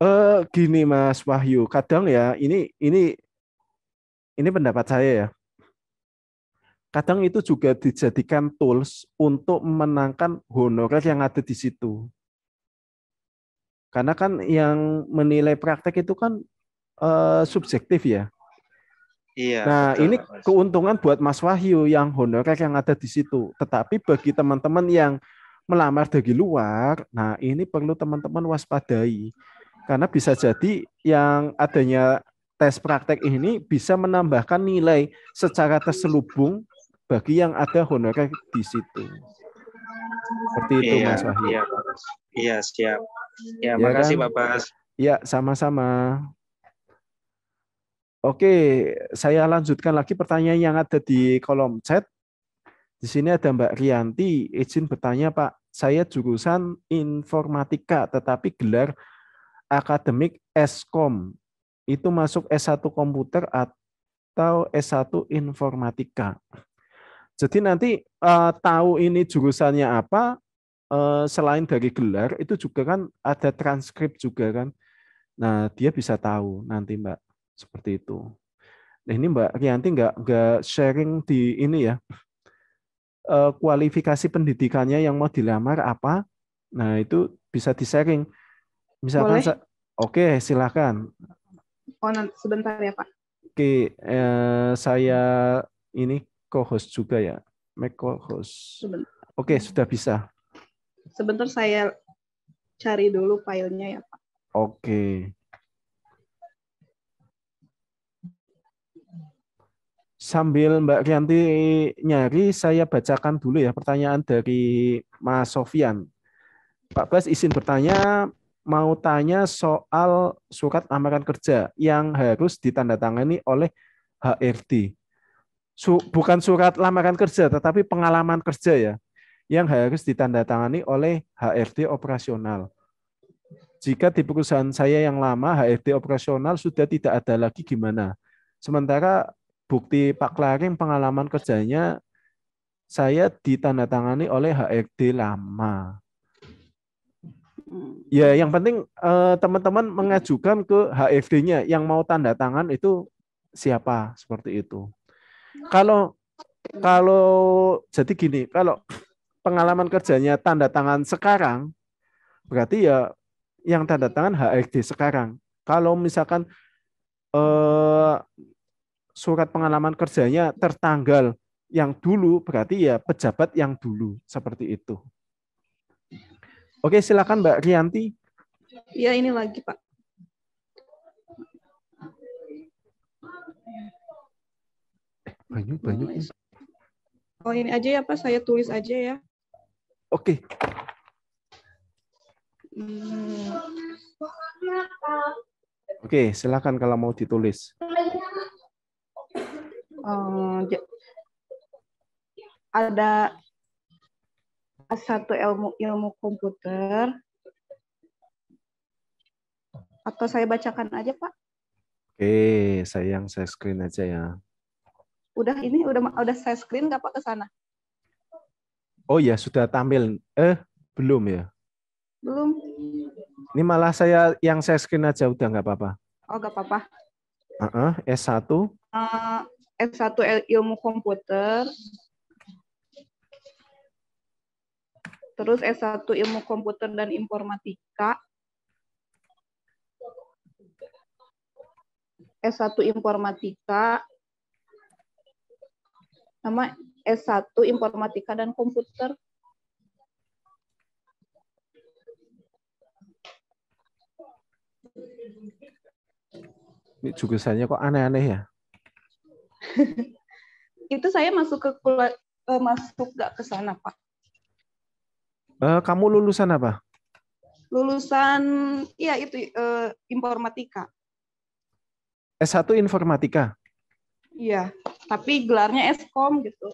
eh gini Mas Wahyu kadang ya ini ini ini pendapat saya ya kadang itu juga dijadikan tools untuk menangkan honorer yang ada di situ. Karena kan yang menilai praktek itu kan uh, subjektif ya. Iya. Nah betul, ini keuntungan buat Mas Wahyu yang honorer yang ada di situ. Tetapi bagi teman-teman yang melamar dari luar, nah ini perlu teman-teman waspadai. Karena bisa jadi yang adanya tes praktek ini bisa menambahkan nilai secara terselubung bagi yang ada honorer di situ. Seperti itu iya, Mas Wahyu. Iya, iya siap. Ya, ya makasih kan? Bapak. Ya, sama-sama. Oke, saya lanjutkan lagi pertanyaan yang ada di kolom chat. Di sini ada Mbak Rianti, izin bertanya Pak, saya jurusan informatika tetapi gelar akademik Eskom. Itu masuk S1 komputer atau S1 informatika? Jadi nanti uh, tahu ini jurusannya apa, uh, selain dari gelar itu juga kan ada transkrip juga kan. Nah dia bisa tahu nanti Mbak seperti itu. Nah, ini Mbak Rianti nggak nggak sharing di ini ya uh, kualifikasi pendidikannya yang mau dilamar apa. Nah itu bisa di sharing. Misalkan Boleh? Oke, silakan. Oh, sebentar ya Pak. Oke, eh, saya ini co-host juga ya. Make co-host. Oke, okay, sudah bisa. Sebentar saya cari dulu filenya ya Pak. Oke. Okay. Sambil Mbak Rianti nyari, saya bacakan dulu ya pertanyaan dari Mas Sofian. Pak Bas izin bertanya, mau tanya soal surat amaran kerja yang harus ditandatangani oleh HRD su, bukan surat lamaran kerja tetapi pengalaman kerja ya yang harus ditandatangani oleh HRD operasional. Jika di perusahaan saya yang lama HRD operasional sudah tidak ada lagi gimana? Sementara bukti Pak Klaring pengalaman kerjanya saya ditandatangani oleh HRD lama. Hmm. Ya, yang penting eh, teman-teman mengajukan ke HFD-nya yang mau tanda tangan itu siapa seperti itu kalau hmm. kalau jadi gini, kalau pengalaman kerjanya tanda tangan sekarang, berarti ya yang tanda tangan HRD sekarang. Kalau misalkan eh, surat pengalaman kerjanya tertanggal yang dulu, berarti ya pejabat yang dulu seperti itu. Oke, silakan Mbak Rianti. Ya ini lagi Pak. Banyak banyak. Kalau oh, ini aja ya Pak, saya tulis aja ya. Oke. Okay. Hmm. Oke, okay, silakan kalau mau ditulis. Um, ada satu ilmu ilmu komputer atau saya bacakan aja Pak? Oke, okay, sayang saya screen aja ya udah ini udah udah saya screen nggak pak ke sana oh ya sudah tampil eh belum ya belum ini malah saya yang saya screen aja udah nggak apa-apa oh nggak apa-apa uh -uh, S1 uh, S1 ilmu komputer terus S1 ilmu komputer dan informatika S1 informatika sama S1 Informatika dan Komputer. Ini jurusannya kok aneh-aneh ya? itu saya masuk ke kuliah eh, masuk nggak ke sana pak? Uh, kamu lulusan apa? Lulusan ya itu uh, informatika. S1 informatika. Iya, tapi gelarnya Eskom gitu.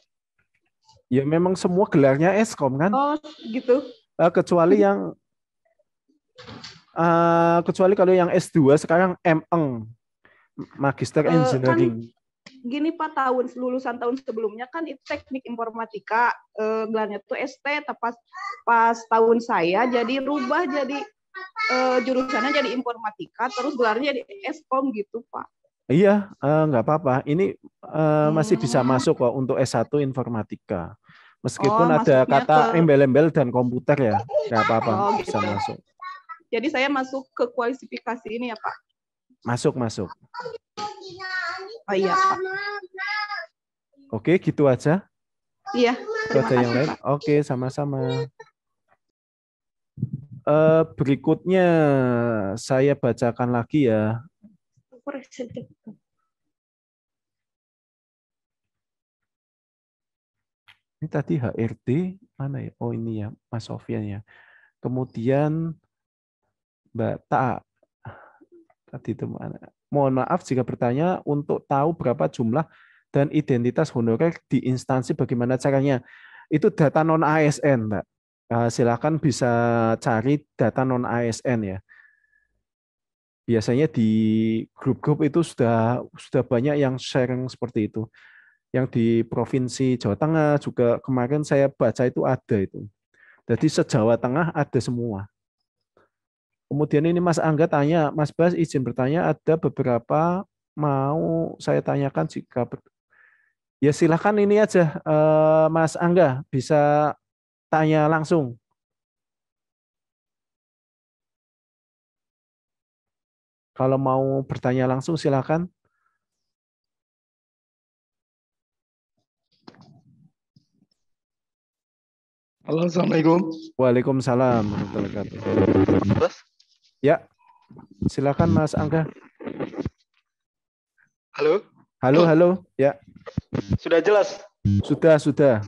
Ya memang semua gelarnya Eskom kan? Oh, gitu. Uh, kecuali yang uh, kecuali kalau yang S2 sekarang MEng, Magister uh, Engineering. Kan gini Pak tahun lulusan tahun sebelumnya kan itu teknik informatika eh, gelarnya tuh ST pas pas tahun saya jadi rubah jadi eh, jurusannya jadi informatika terus gelarnya jadi Eskom gitu Pak. Iya, eh, nggak uh, apa-apa. Ini hmm. masih bisa hmm. masuk kok untuk S1 informatika. Meskipun oh, ada kata ke... embel-embel dan komputer ya, nggak apa-apa, oh, gitu. bisa masuk. Jadi saya masuk ke kualifikasi ini ya Pak? Masuk, masuk. Oh iya Pak. Oke, gitu aja. Iya. Ada yang lain? Pak. Oke, sama-sama. Eh, berikutnya saya bacakan lagi ya por texto. Ini tadi HRD, mana ya? Oh ini ya, Mas Sofian ya. Kemudian Mbak Ta, tadi itu mana? Mohon maaf jika bertanya untuk tahu berapa jumlah dan identitas honorer di instansi bagaimana caranya. Itu data non-ASN, Mbak. Eh, silakan bisa cari data non-ASN ya biasanya di grup-grup itu sudah sudah banyak yang sharing seperti itu. Yang di provinsi Jawa Tengah juga kemarin saya baca itu ada itu. Jadi se-Jawa Tengah ada semua. Kemudian ini Mas Angga tanya, Mas Bas izin bertanya ada beberapa mau saya tanyakan jika ber... ya silahkan ini aja eh, Mas Angga bisa tanya langsung Kalau mau bertanya langsung silakan. Halo, Assalamualaikum. Waalaikumsalam. Mas? Ya, silakan Mas Angga. Halo. Halo, halo. Ya. Sudah jelas? Sudah, sudah.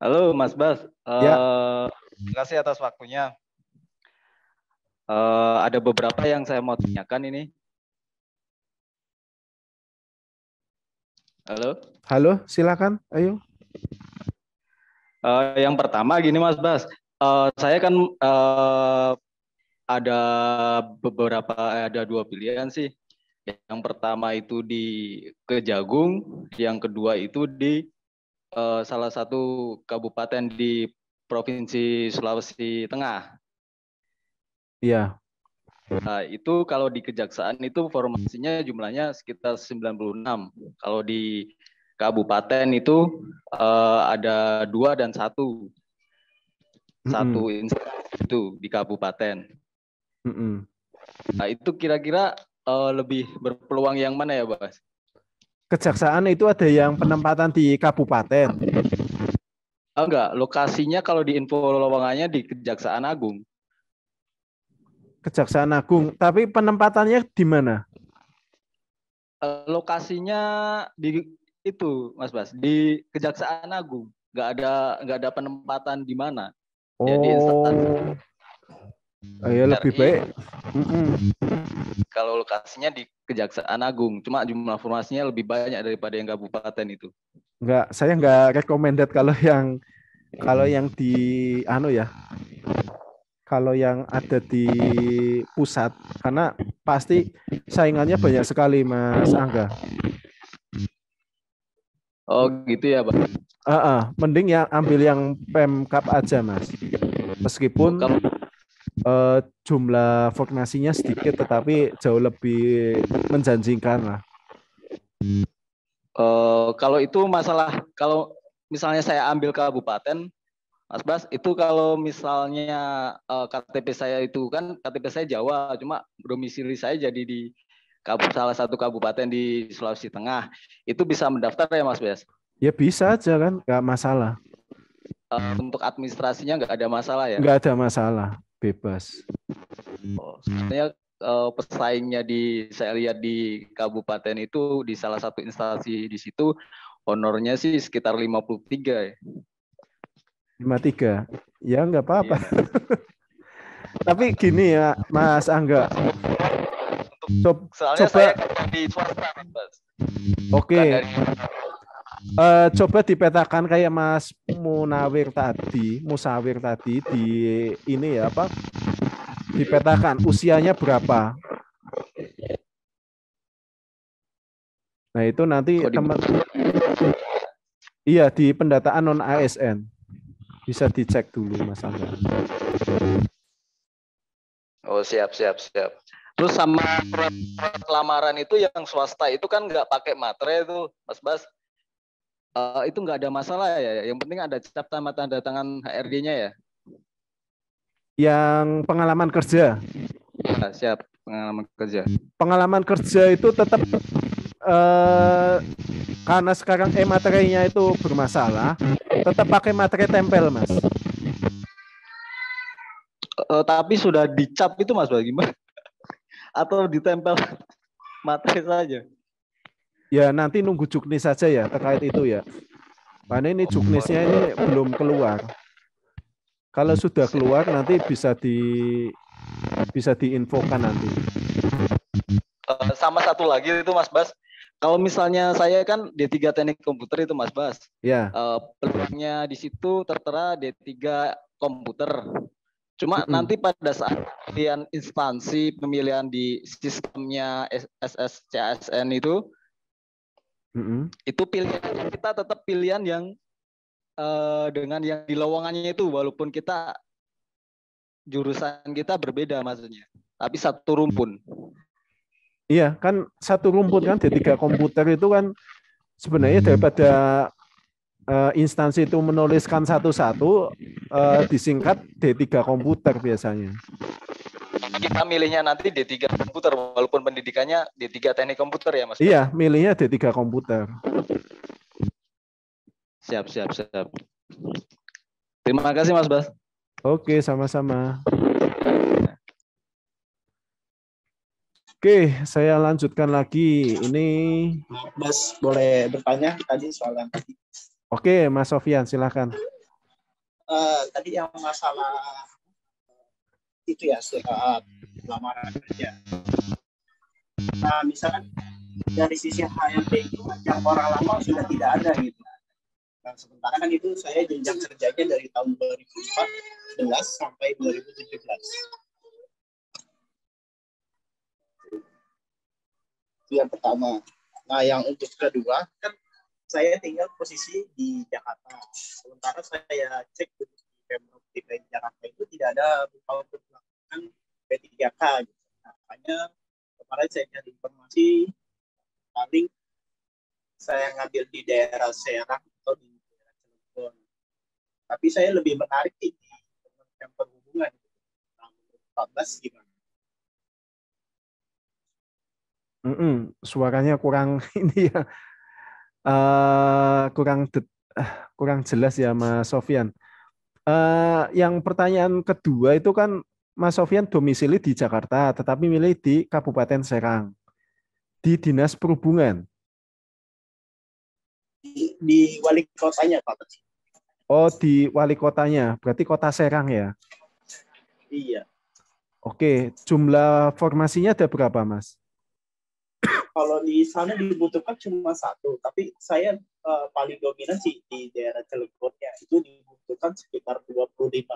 Halo, Mas Bas. Ya. Uh, terima kasih atas waktunya. Eh, ada beberapa yang saya mau tanyakan ini. Halo. Halo, silakan. Ayo. Uh, yang pertama gini Mas Bas, uh, saya kan uh, ada beberapa ada dua pilihan sih. Yang pertama itu di Kejagung, yang kedua itu di uh, salah satu kabupaten di provinsi Sulawesi Tengah. Iya. Nah, itu kalau di kejaksaan itu formasinya jumlahnya sekitar 96. Kalau di kabupaten itu uh, ada dua dan satu. Satu mm-hmm. instansi itu di kabupaten. Mm-hmm. Nah, itu kira-kira uh, lebih berpeluang yang mana ya, Bas? Kejaksaan itu ada yang penempatan di kabupaten. Ah, enggak, lokasinya kalau di info lowongannya di Kejaksaan Agung. Kejaksaan Agung. Tapi penempatannya di mana? Lokasinya di itu, Mas Bas, di Kejaksaan Agung. Gak ada gak ada penempatan di mana. Oh. Jadi instansi. Oh, lebih baik. Kalau lokasinya di Kejaksaan Agung, cuma jumlah formasinya lebih banyak daripada yang kabupaten itu. Enggak, saya enggak recommended kalau yang kalau yang di anu ya kalau yang ada di pusat karena pasti saingannya banyak sekali Mas Angga. Oh gitu ya Bang. Uh -uh. mending ya ambil yang Pemkap aja Mas. Meskipun uh, jumlah vaksinasinya sedikit tetapi jauh lebih menjanjikan lah. Uh, kalau itu masalah kalau misalnya saya ambil kabupaten Mas Bas, itu kalau misalnya uh, eh, KTP saya itu kan KTP saya Jawa, cuma domisili saya jadi di salah satu kabupaten di Sulawesi Tengah. Itu bisa mendaftar ya Mas Bas? Ya bisa aja kan, nggak masalah. Uh, untuk administrasinya nggak ada masalah ya? Nggak ada masalah, bebas. Oh, sebenarnya uh, pesaingnya di saya lihat di kabupaten itu di salah satu instansi di situ honornya sih sekitar 53 ya lima tiga ya nggak apa-apa iya. tapi gini ya Mas Angga Sob, soalnya coba oke okay. Uh, eh, coba dipetakan kayak Mas Munawir tadi, Musawir tadi di ini ya apa? Dipetakan usianya berapa? Nah itu nanti teman, iya di pendataan non ASN bisa dicek dulu Mas Angga. Oh siap siap siap. Terus sama surat, lamaran itu yang swasta itu kan nggak pakai materai itu Mas Bas. Uh, itu nggak ada masalah ya. Yang penting ada cap sama tanda tangan HRD-nya ya. Yang pengalaman kerja. Nah, siap pengalaman kerja. Pengalaman kerja itu tetap uh, karena sekarang eh materinya itu bermasalah, tetap pakai materai tempel, Mas. Uh, tapi sudah dicap itu, Mas, bagaimana? Atau ditempel materai saja? Ya, nanti nunggu juknis saja ya terkait itu ya. Karena ini juknisnya ini belum keluar. Kalau sudah keluar nanti bisa di bisa diinfokan nanti. Eh, sama satu lagi itu Mas Bas, kalau misalnya saya kan D3 teknik komputer itu Mas Bas. Iya. Yeah. Uh, peluangnya di situ tertera D3 komputer. Cuma mm-hmm. nanti pada saat pilihan instansi pemilihan di sistemnya SSCASN itu, mm-hmm. itu pilihan kita tetap pilihan yang uh, dengan yang di lowongannya itu, walaupun kita jurusan kita berbeda maksudnya, tapi satu rumpun. Mm-hmm. Iya kan satu rumput kan di tiga komputer itu kan sebenarnya daripada uh, instansi itu menuliskan satu-satu uh, disingkat D3 komputer biasanya. Kita milihnya nanti D3 komputer walaupun pendidikannya D3 teknik komputer ya Mas. Iya, milihnya D3 komputer. Siap, siap, siap. Terima kasih Mas Bas. Oke, sama-sama. Oke, saya lanjutkan lagi. Ini Mas boleh bertanya tadi soal yang tadi. Oke, Mas Sofian silakan. Uh, tadi yang masalah itu ya saat eh, lamaran kerja. Nah, misalkan dari sisi HRD itu yang orang lama sudah tidak ada gitu. Nah, sementara kan itu saya jenjang kerjanya dari tahun 2014 sampai 2017 itu yang pertama nah yang untuk kedua kan saya tinggal posisi di Jakarta sementara saya cek di Pemprov DKI Jakarta itu tidak ada buka untuk melakukan P3K gitu. Nah, makanya kemarin saya cari informasi paling saya ngambil di daerah Serang atau di daerah Cilegon. Tapi saya lebih menarik di yang perhubungan. Nah, 14 gimana? Mm -mm, suaranya kurang ini ya uh, kurang det, eh, kurang jelas ya Mas Sofian. Uh, yang pertanyaan kedua itu kan Mas Sofian domisili di Jakarta, tetapi milih di Kabupaten Serang di dinas perhubungan. Di, di wali kotanya Pak. Oh di wali kotanya, berarti kota Serang ya? Iya. Oke, jumlah formasinya ada berapa Mas? kalau di sana dibutuhkan cuma satu, tapi saya uh, paling dominan sih di daerah Cilegon ya itu dibutuhkan sekitar 25.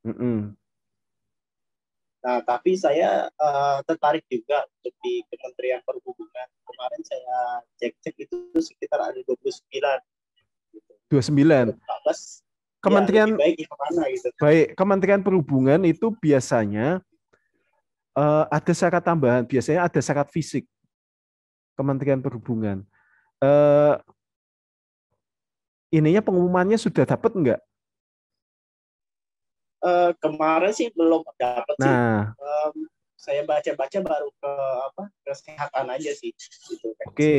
Mm -hmm. Nah, tapi saya uh, tertarik juga untuk di Kementerian Perhubungan. Kemarin saya cek-cek itu sekitar ada 29. Gitu. 29. 14, Kementerian ya, baik, mana, gitu. baik Kementerian Perhubungan itu biasanya uh, ada syarat tambahan. Biasanya ada syarat fisik Kementerian Perhubungan. Uh, ininya pengumumannya sudah dapat enggak? Uh, eh, kemarin sih belum dapat nah. sih. Um, saya baca-baca baru ke apa kesehatan aja sih. Gitu, Oke. Okay.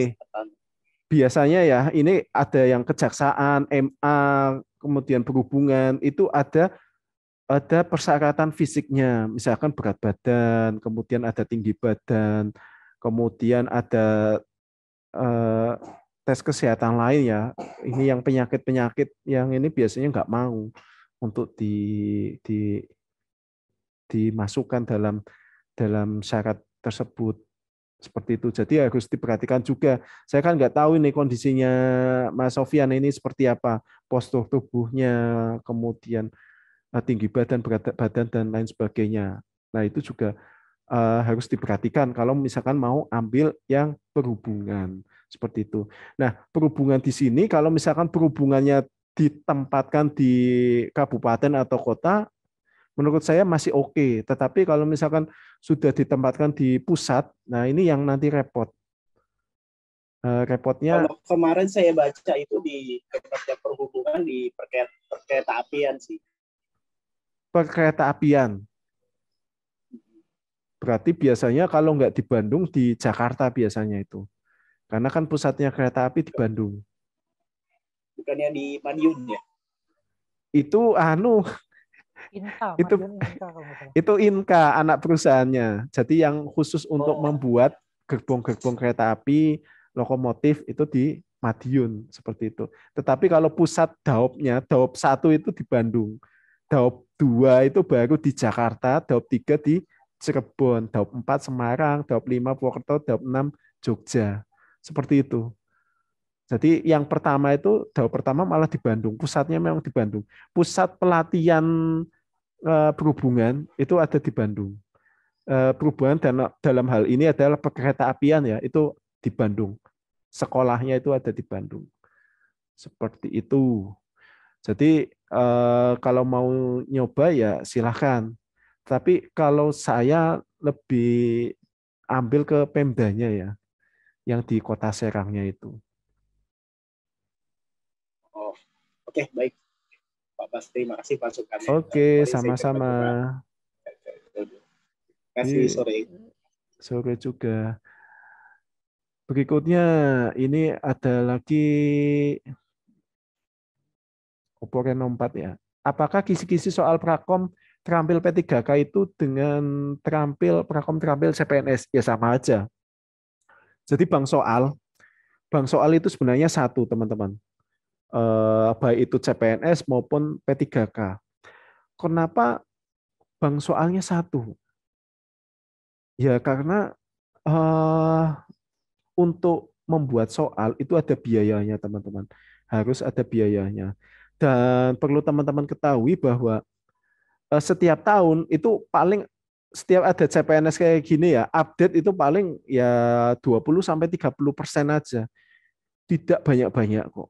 Biasanya ya, ini ada yang kejaksaan, MA, kemudian perhubungan itu ada ada persyaratan fisiknya, misalkan berat badan, kemudian ada tinggi badan, kemudian ada eh, tes kesehatan lain ya. Ini yang penyakit-penyakit yang ini biasanya nggak mau untuk di, di dimasukkan dalam dalam syarat tersebut seperti itu. Jadi harus diperhatikan juga. Saya kan nggak tahu ini kondisinya Mas Sofian ini seperti apa, postur tubuhnya, kemudian Eh, tinggi badan, berat badan dan lain sebagainya. Nah, itu juga eh, harus diperhatikan kalau misalkan mau ambil yang perhubungan seperti itu. Nah, perhubungan di sini kalau misalkan perhubungannya ditempatkan di kabupaten atau kota menurut saya masih oke, okay. tetapi kalau misalkan sudah ditempatkan di pusat, nah ini yang nanti repot. Uh, repotnya kalau kemarin saya baca itu di Kementerian Perhubungan di perkereta apian sih perkereta apian. Berarti biasanya kalau nggak di Bandung, di Jakarta biasanya itu. Karena kan pusatnya kereta api di Bandung. Bukannya di Madiun ya? Itu anu, Inka, itu Inka, itu Inka anak perusahaannya. Jadi yang khusus untuk oh. membuat gerbong-gerbong kereta api, lokomotif itu di Madiun seperti itu. Tetapi kalau pusat daopnya, daop satu itu di Bandung. Daop 2 itu baru di Jakarta, Daop 3 di Cirebon, Daop 4 Semarang, Daop 5 Purwokerto, Daop 6 Jogja. Seperti itu. Jadi yang pertama itu Daop pertama malah di Bandung, pusatnya memang di Bandung. Pusat pelatihan eh, perhubungan itu ada di Bandung. Eh, perhubungan dan dalam hal ini adalah kereta apian ya, itu di Bandung. Sekolahnya itu ada di Bandung. Seperti itu. Jadi Eh, kalau mau nyoba ya silahkan. Tapi kalau saya lebih ambil ke Pemdanya ya, yang di kota Serangnya itu. Oh, oke okay, baik. Pak Bas, terima kasih pak Soekarno. Oke, okay, sama-sama. Terima kasih sore. Sore juga. Berikutnya ini ada lagi Oppo Reno 4 ya. Apakah kisi-kisi soal prakom terampil P3K itu dengan terampil prakom terampil CPNS? Ya sama aja. Jadi bang soal, bank soal itu sebenarnya satu teman-teman. Eh, baik itu CPNS maupun P3K. Kenapa bang soalnya satu? Ya karena eh, untuk membuat soal itu ada biayanya teman-teman. Harus ada biayanya. Dan perlu teman-teman ketahui bahwa eh, setiap tahun itu paling setiap ada CPNS kayak gini ya, update itu paling ya 20 sampai 30 persen aja. Tidak banyak-banyak kok.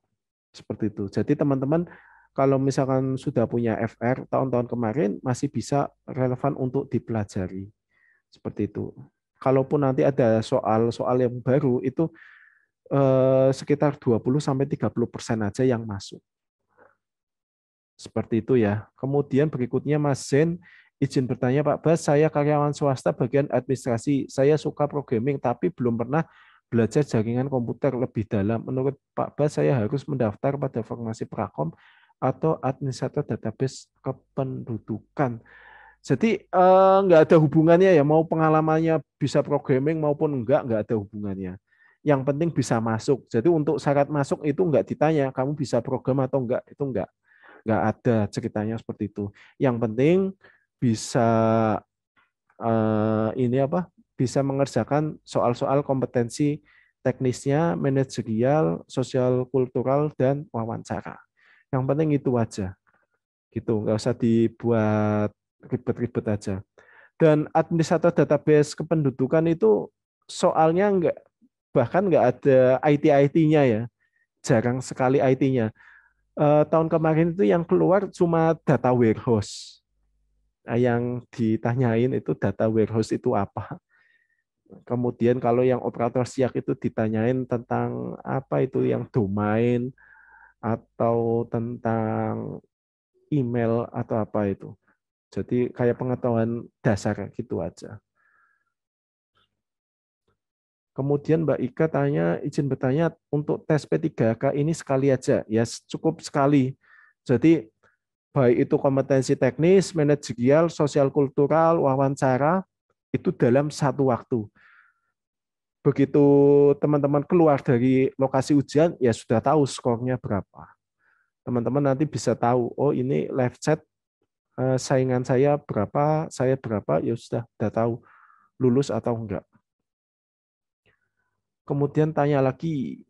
Seperti itu. Jadi teman-teman kalau misalkan sudah punya FR tahun-tahun kemarin masih bisa relevan untuk dipelajari. Seperti itu. Kalaupun nanti ada soal-soal yang baru itu eh, sekitar 20 sampai 30 persen aja yang masuk. Seperti itu ya. Kemudian berikutnya Mas Zen, izin bertanya Pak Bas, saya karyawan swasta bagian administrasi, saya suka programming tapi belum pernah belajar jaringan komputer lebih dalam. Menurut Pak Bas, saya harus mendaftar pada formasi Prakom atau administrator database kependudukan. Jadi eh, nggak ada hubungannya ya, mau pengalamannya bisa programming maupun enggak, nggak ada hubungannya yang penting bisa masuk. Jadi untuk syarat masuk itu enggak ditanya, kamu bisa program atau enggak, itu enggak nggak ada ceritanya seperti itu. Yang penting bisa uh, ini apa? Bisa mengerjakan soal-soal kompetensi teknisnya, manajerial, sosial kultural dan wawancara. Yang penting itu aja. Gitu, nggak usah dibuat ribet-ribet aja. Dan administrator database kependudukan itu soalnya nggak bahkan nggak ada IT IT-nya ya. Jarang sekali IT-nya eh, tahun kemarin itu yang keluar cuma data warehouse. Nah, yang ditanyain itu data warehouse itu apa. Kemudian kalau yang operator siak itu ditanyain tentang apa itu yang domain atau tentang email atau apa itu. Jadi kayak pengetahuan dasar gitu aja. Kemudian Mbak Ika tanya, izin bertanya untuk tes P3K ini sekali aja, ya cukup sekali. Jadi baik itu kompetensi teknis, manajerial, sosial kultural, wawancara, itu dalam satu waktu. Begitu teman-teman keluar dari lokasi ujian, ya sudah tahu skornya berapa. Teman-teman nanti bisa tahu, oh ini live chat eh, saingan saya berapa, saya berapa, ya sudah, sudah tahu lulus atau enggak kemudian tanya lagi,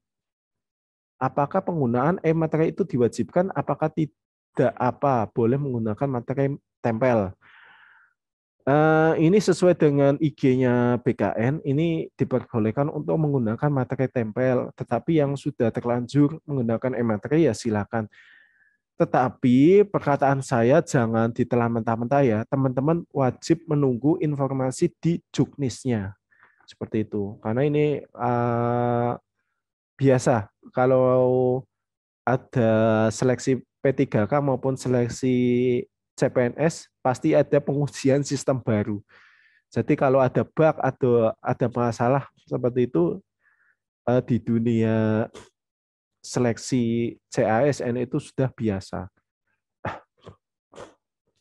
apakah penggunaan e materai itu diwajibkan, apakah tidak apa, boleh menggunakan materai tempel. Eh, ini sesuai dengan IG-nya BKN, ini diperbolehkan untuk menggunakan materai tempel, tetapi yang sudah terlanjur menggunakan e-materai ya silakan. Tetapi perkataan saya jangan ditelan mentah-mentah ya, teman-teman wajib menunggu informasi di juknisnya seperti itu. Karena ini uh, biasa kalau ada seleksi P3K maupun seleksi CPNS pasti ada pengujian sistem baru. Jadi kalau ada bug, atau ada masalah seperti itu uh, di dunia seleksi CASN itu sudah biasa.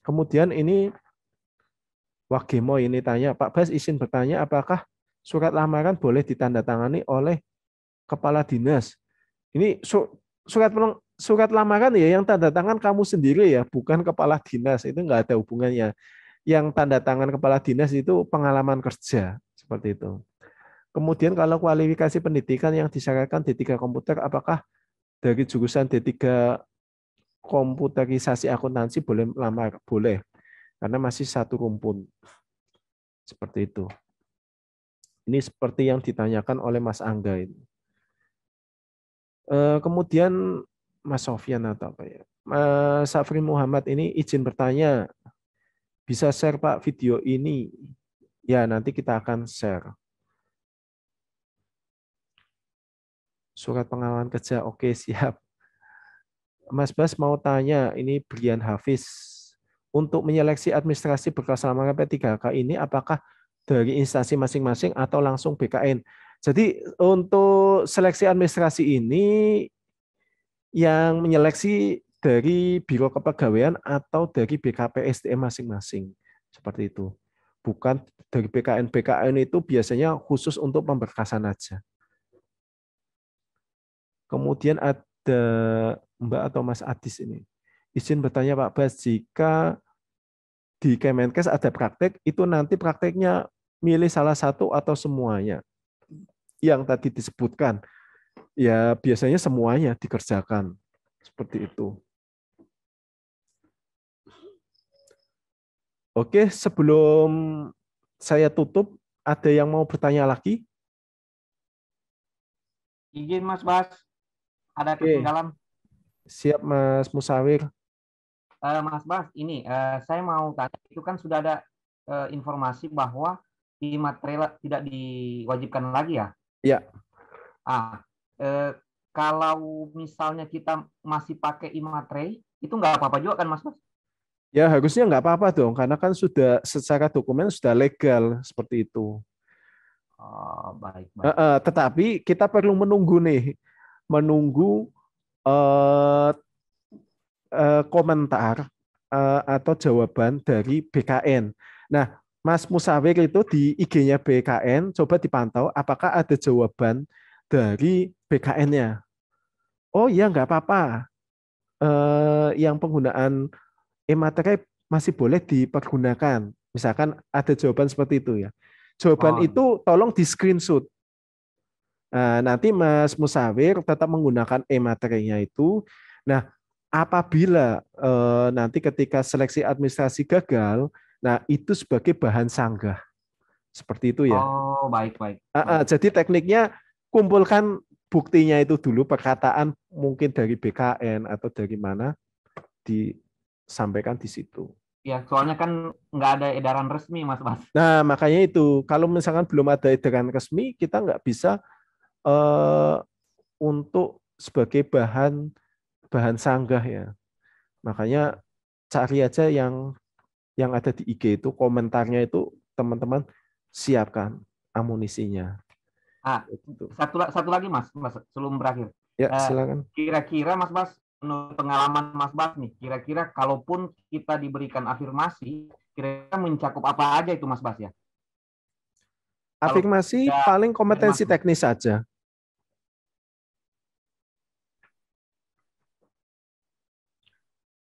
Kemudian ini Wagemo ini tanya, Pak Bas izin bertanya apakah surat lamaran boleh ditandatangani oleh kepala dinas. Ini surat surat lamaran ya yang tanda tangan kamu sendiri ya, bukan kepala dinas. Itu enggak ada hubungannya. Yang tanda tangan kepala dinas itu pengalaman kerja seperti itu. Kemudian kalau kualifikasi pendidikan yang disyaratkan D3 komputer apakah dari jurusan D3 komputerisasi akuntansi boleh lamar? Boleh. Karena masih satu rumpun. Seperti itu. Ini seperti yang ditanyakan oleh Mas Angga ini. Eh, kemudian Mas Sofian atau apa ya? Mas Safri Muhammad ini izin bertanya, bisa share Pak video ini? Ya, nanti kita akan share. Surat pengalaman kerja, oke siap. Mas Bas mau tanya, ini Brian Hafiz. Untuk menyeleksi administrasi berkas lamaran P3K ini, apakah dari instansi masing-masing atau langsung BKN. Jadi untuk seleksi administrasi ini yang menyeleksi dari Biro Kepegawaian atau dari BKP SDM masing-masing. Seperti itu. Bukan dari BKN. BKN itu biasanya khusus untuk pemberkasan aja. Kemudian ada Mbak atau Mas Adis ini. Izin bertanya Pak Bas, jika di Kemenkes ada praktek, itu nanti prakteknya milih salah satu atau semuanya. Yang tadi disebutkan, ya biasanya semuanya dikerjakan. Seperti itu. Oke, sebelum saya tutup, ada yang mau bertanya lagi? Izin Mas Bas, ada ketinggalan. Oke. Siap Mas Musawir uh, Mas Bas, ini uh, saya mau tanya, itu kan sudah ada uh, informasi bahwa di material tidak diwajibkan lagi ya? Iya. Ah, uh, kalau misalnya kita masih pakai imaterai, itu nggak apa-apa juga kan Mas Bas? Ya harusnya nggak apa-apa dong, karena kan sudah secara dokumen sudah legal seperti itu. Oh, baik. baik. Uh, uh, tetapi kita perlu menunggu nih, menunggu uh, Eh, komentar eh, atau jawaban dari BKN. Nah, Mas Musawir itu di IG-nya BKN, coba dipantau apakah ada jawaban dari BKN-nya. Oh iya, nggak apa-apa. Eh, yang penggunaan e-materai masih boleh dipergunakan. Misalkan ada jawaban seperti itu ya. Jawaban oh. itu tolong di screenshot. Nah, nanti Mas Musawir tetap menggunakan e-materainya itu. Nah, apabila eh, nanti ketika seleksi administrasi gagal, nah itu sebagai bahan sanggah. Seperti itu ya. Oh, baik baik. baik. jadi tekniknya kumpulkan buktinya itu dulu perkataan mungkin dari BKN atau dari mana disampaikan di situ. Ya, soalnya kan nggak ada edaran resmi, Mas Mas. Nah, makanya itu. Kalau misalkan belum ada edaran resmi, kita nggak bisa eh, untuk sebagai bahan bahan sanggah ya. Makanya cari aja yang yang ada di IG itu komentarnya itu teman-teman siapkan amunisinya. Ah, itu. satu satu lagi Mas, Mas sebelum berakhir. Ya, eh, silakan. Kira-kira Mas Bas menurut pengalaman Mas Bas nih, kira-kira kalaupun kita diberikan afirmasi, kira-kira mencakup apa aja itu Mas Bas ya? Afirmasi paling kompetensi teknis saja.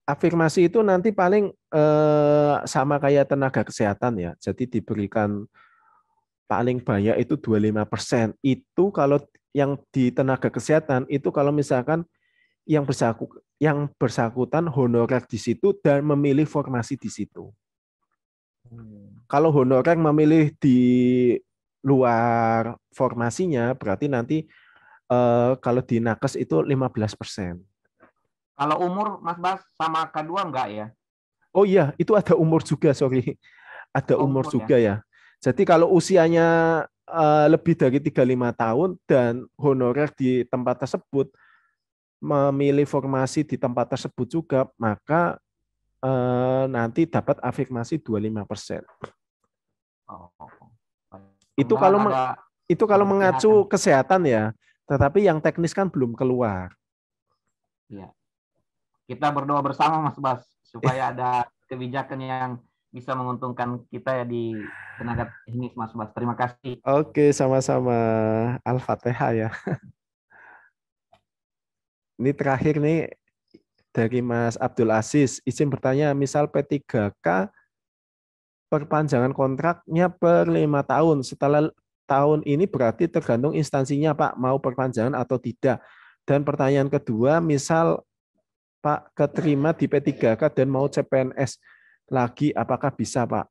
afirmasi itu nanti paling eh, sama kayak tenaga kesehatan ya. Jadi diberikan paling banyak itu 25%. Itu kalau yang di tenaga kesehatan itu kalau misalkan yang bersaku yang bersangkutan honorer di situ dan memilih formasi di situ. Hmm. Kalau honorer memilih di luar formasinya berarti nanti eh, kalau di nakes itu 15%. persen. Kalau umur Mas Bas sama K2 enggak ya? Oh iya, itu ada umur juga, sorry. Ada oh, umur, ya. juga ya. ya. Jadi kalau usianya uh, lebih dari 35 tahun dan honorer di tempat tersebut memilih formasi di tempat tersebut juga, maka uh, nanti dapat afirmasi 25 persen. Oh, Persen. Itu kalau ada, itu kalau mengacu kesehatan ya, tetapi yang teknis kan belum keluar. Ya kita berdoa bersama Mas Bas supaya ada kebijakan yang bisa menguntungkan kita ya di tenaga teknis Mas Bas. Terima kasih. Oke, sama-sama. Al-Fatihah ya. Ini terakhir nih dari Mas Abdul Aziz. Izin bertanya, misal P3K perpanjangan kontraknya per lima tahun. Setelah tahun ini berarti tergantung instansinya Pak mau perpanjangan atau tidak. Dan pertanyaan kedua, misal Pak keterima di P3K dan mau CPNS lagi apakah bisa Pak?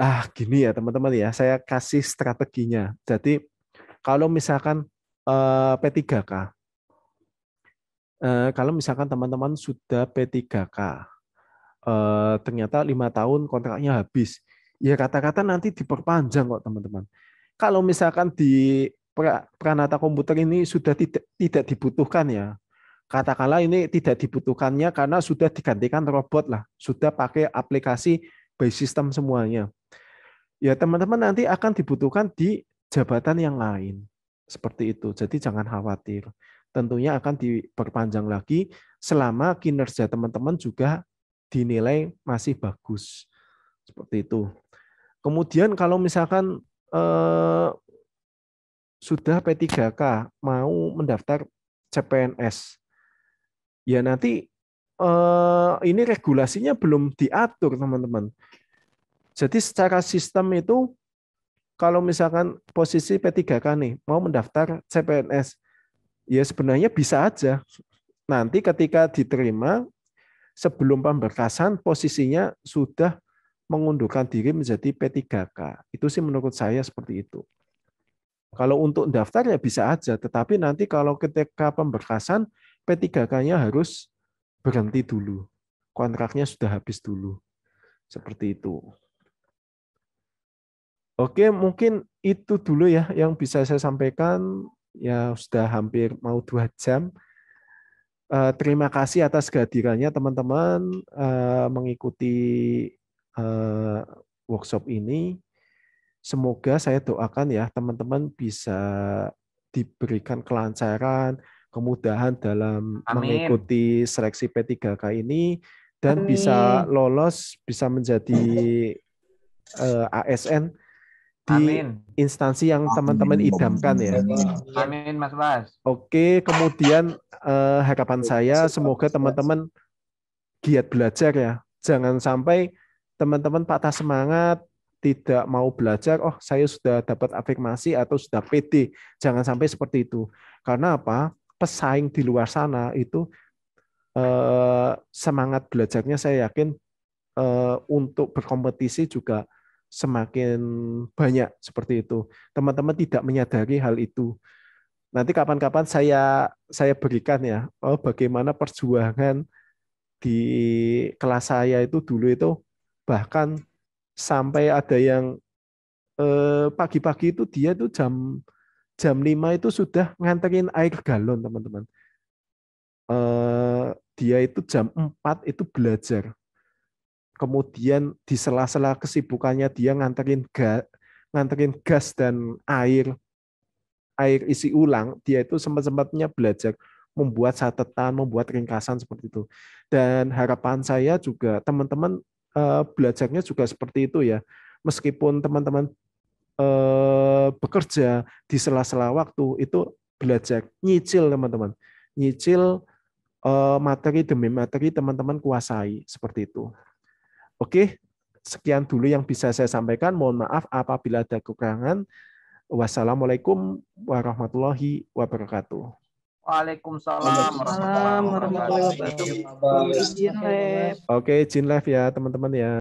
Ah gini ya teman-teman ya, saya kasih strateginya. Jadi kalau misalkan eh, P3K, eh, kalau misalkan teman-teman sudah P3K, eh, ternyata lima tahun kontraknya habis, ya kata-kata nanti diperpanjang kok teman-teman. Kalau misalkan di Pranata Komputer ini sudah tidak tidak dibutuhkan ya, katakanlah ini tidak dibutuhkannya karena sudah digantikan robot lah, sudah pakai aplikasi by system semuanya. Ya teman-teman nanti akan dibutuhkan di jabatan yang lain. Seperti itu. Jadi jangan khawatir. Tentunya akan diperpanjang lagi selama kinerja teman-teman juga dinilai masih bagus. Seperti itu. Kemudian kalau misalkan eh, sudah P3K mau mendaftar CPNS ya nanti eh, ini regulasinya belum diatur teman-teman. Jadi secara sistem itu kalau misalkan posisi P3K nih mau mendaftar CPNS, ya sebenarnya bisa aja. Nanti ketika diterima sebelum pemberkasan posisinya sudah mengundurkan diri menjadi P3K. Itu sih menurut saya seperti itu. Kalau untuk daftar ya bisa aja, tetapi nanti kalau ketika pemberkasan P3K-nya harus berhenti dulu. Kontraknya sudah habis dulu. Seperti itu. Oke, mungkin itu dulu ya yang bisa saya sampaikan. Ya sudah hampir mau dua jam. Eh, terima kasih atas kehadirannya teman-teman eh, mengikuti eh, workshop ini. Semoga saya doakan ya teman-teman bisa diberikan kelancaran, kemudahan dalam Amin. mengikuti seleksi P3K ini dan Amin. bisa lolos bisa menjadi uh, eh, ASN di Amin. instansi yang teman-teman idamkan ya. Amin Mas Bas. Oke, kemudian uh, harapan saya semoga teman-teman giat belajar ya. Jangan sampai teman-teman patah semangat, tidak mau belajar, oh saya sudah dapat afirmasi atau sudah PD. Jangan sampai seperti itu. Karena apa? pesaing di luar sana itu eh, semangat belajarnya saya yakin eh, untuk berkompetisi juga semakin banyak seperti itu. Teman-teman tidak menyadari hal itu. Nanti kapan-kapan saya saya berikan ya oh, bagaimana perjuangan di kelas saya itu dulu itu bahkan sampai ada yang eh, pagi-pagi itu dia tuh jam jam 5 itu sudah nganterin air galon, teman-teman. Uh, dia itu jam 4 itu belajar. Kemudian di sela-sela kesibukannya dia nganterin ga, nganterin gas dan air air isi ulang, dia itu sempat-sempatnya belajar membuat catatan, membuat ringkasan seperti itu. Dan harapan saya juga teman-teman uh, belajarnya juga seperti itu ya. Meskipun teman-teman Eh, bekerja di sela-sela waktu itu belajar nyicil teman-teman nyicil eh, materi demi materi teman-teman kuasai seperti itu oke sekian dulu yang bisa saya sampaikan mohon maaf apabila ada kekurangan wassalamualaikum warahmatullahi wabarakatuh Waalaikumsalam warahmatullahi wabarakatuh. Oke, Jin Live ya teman-teman ya.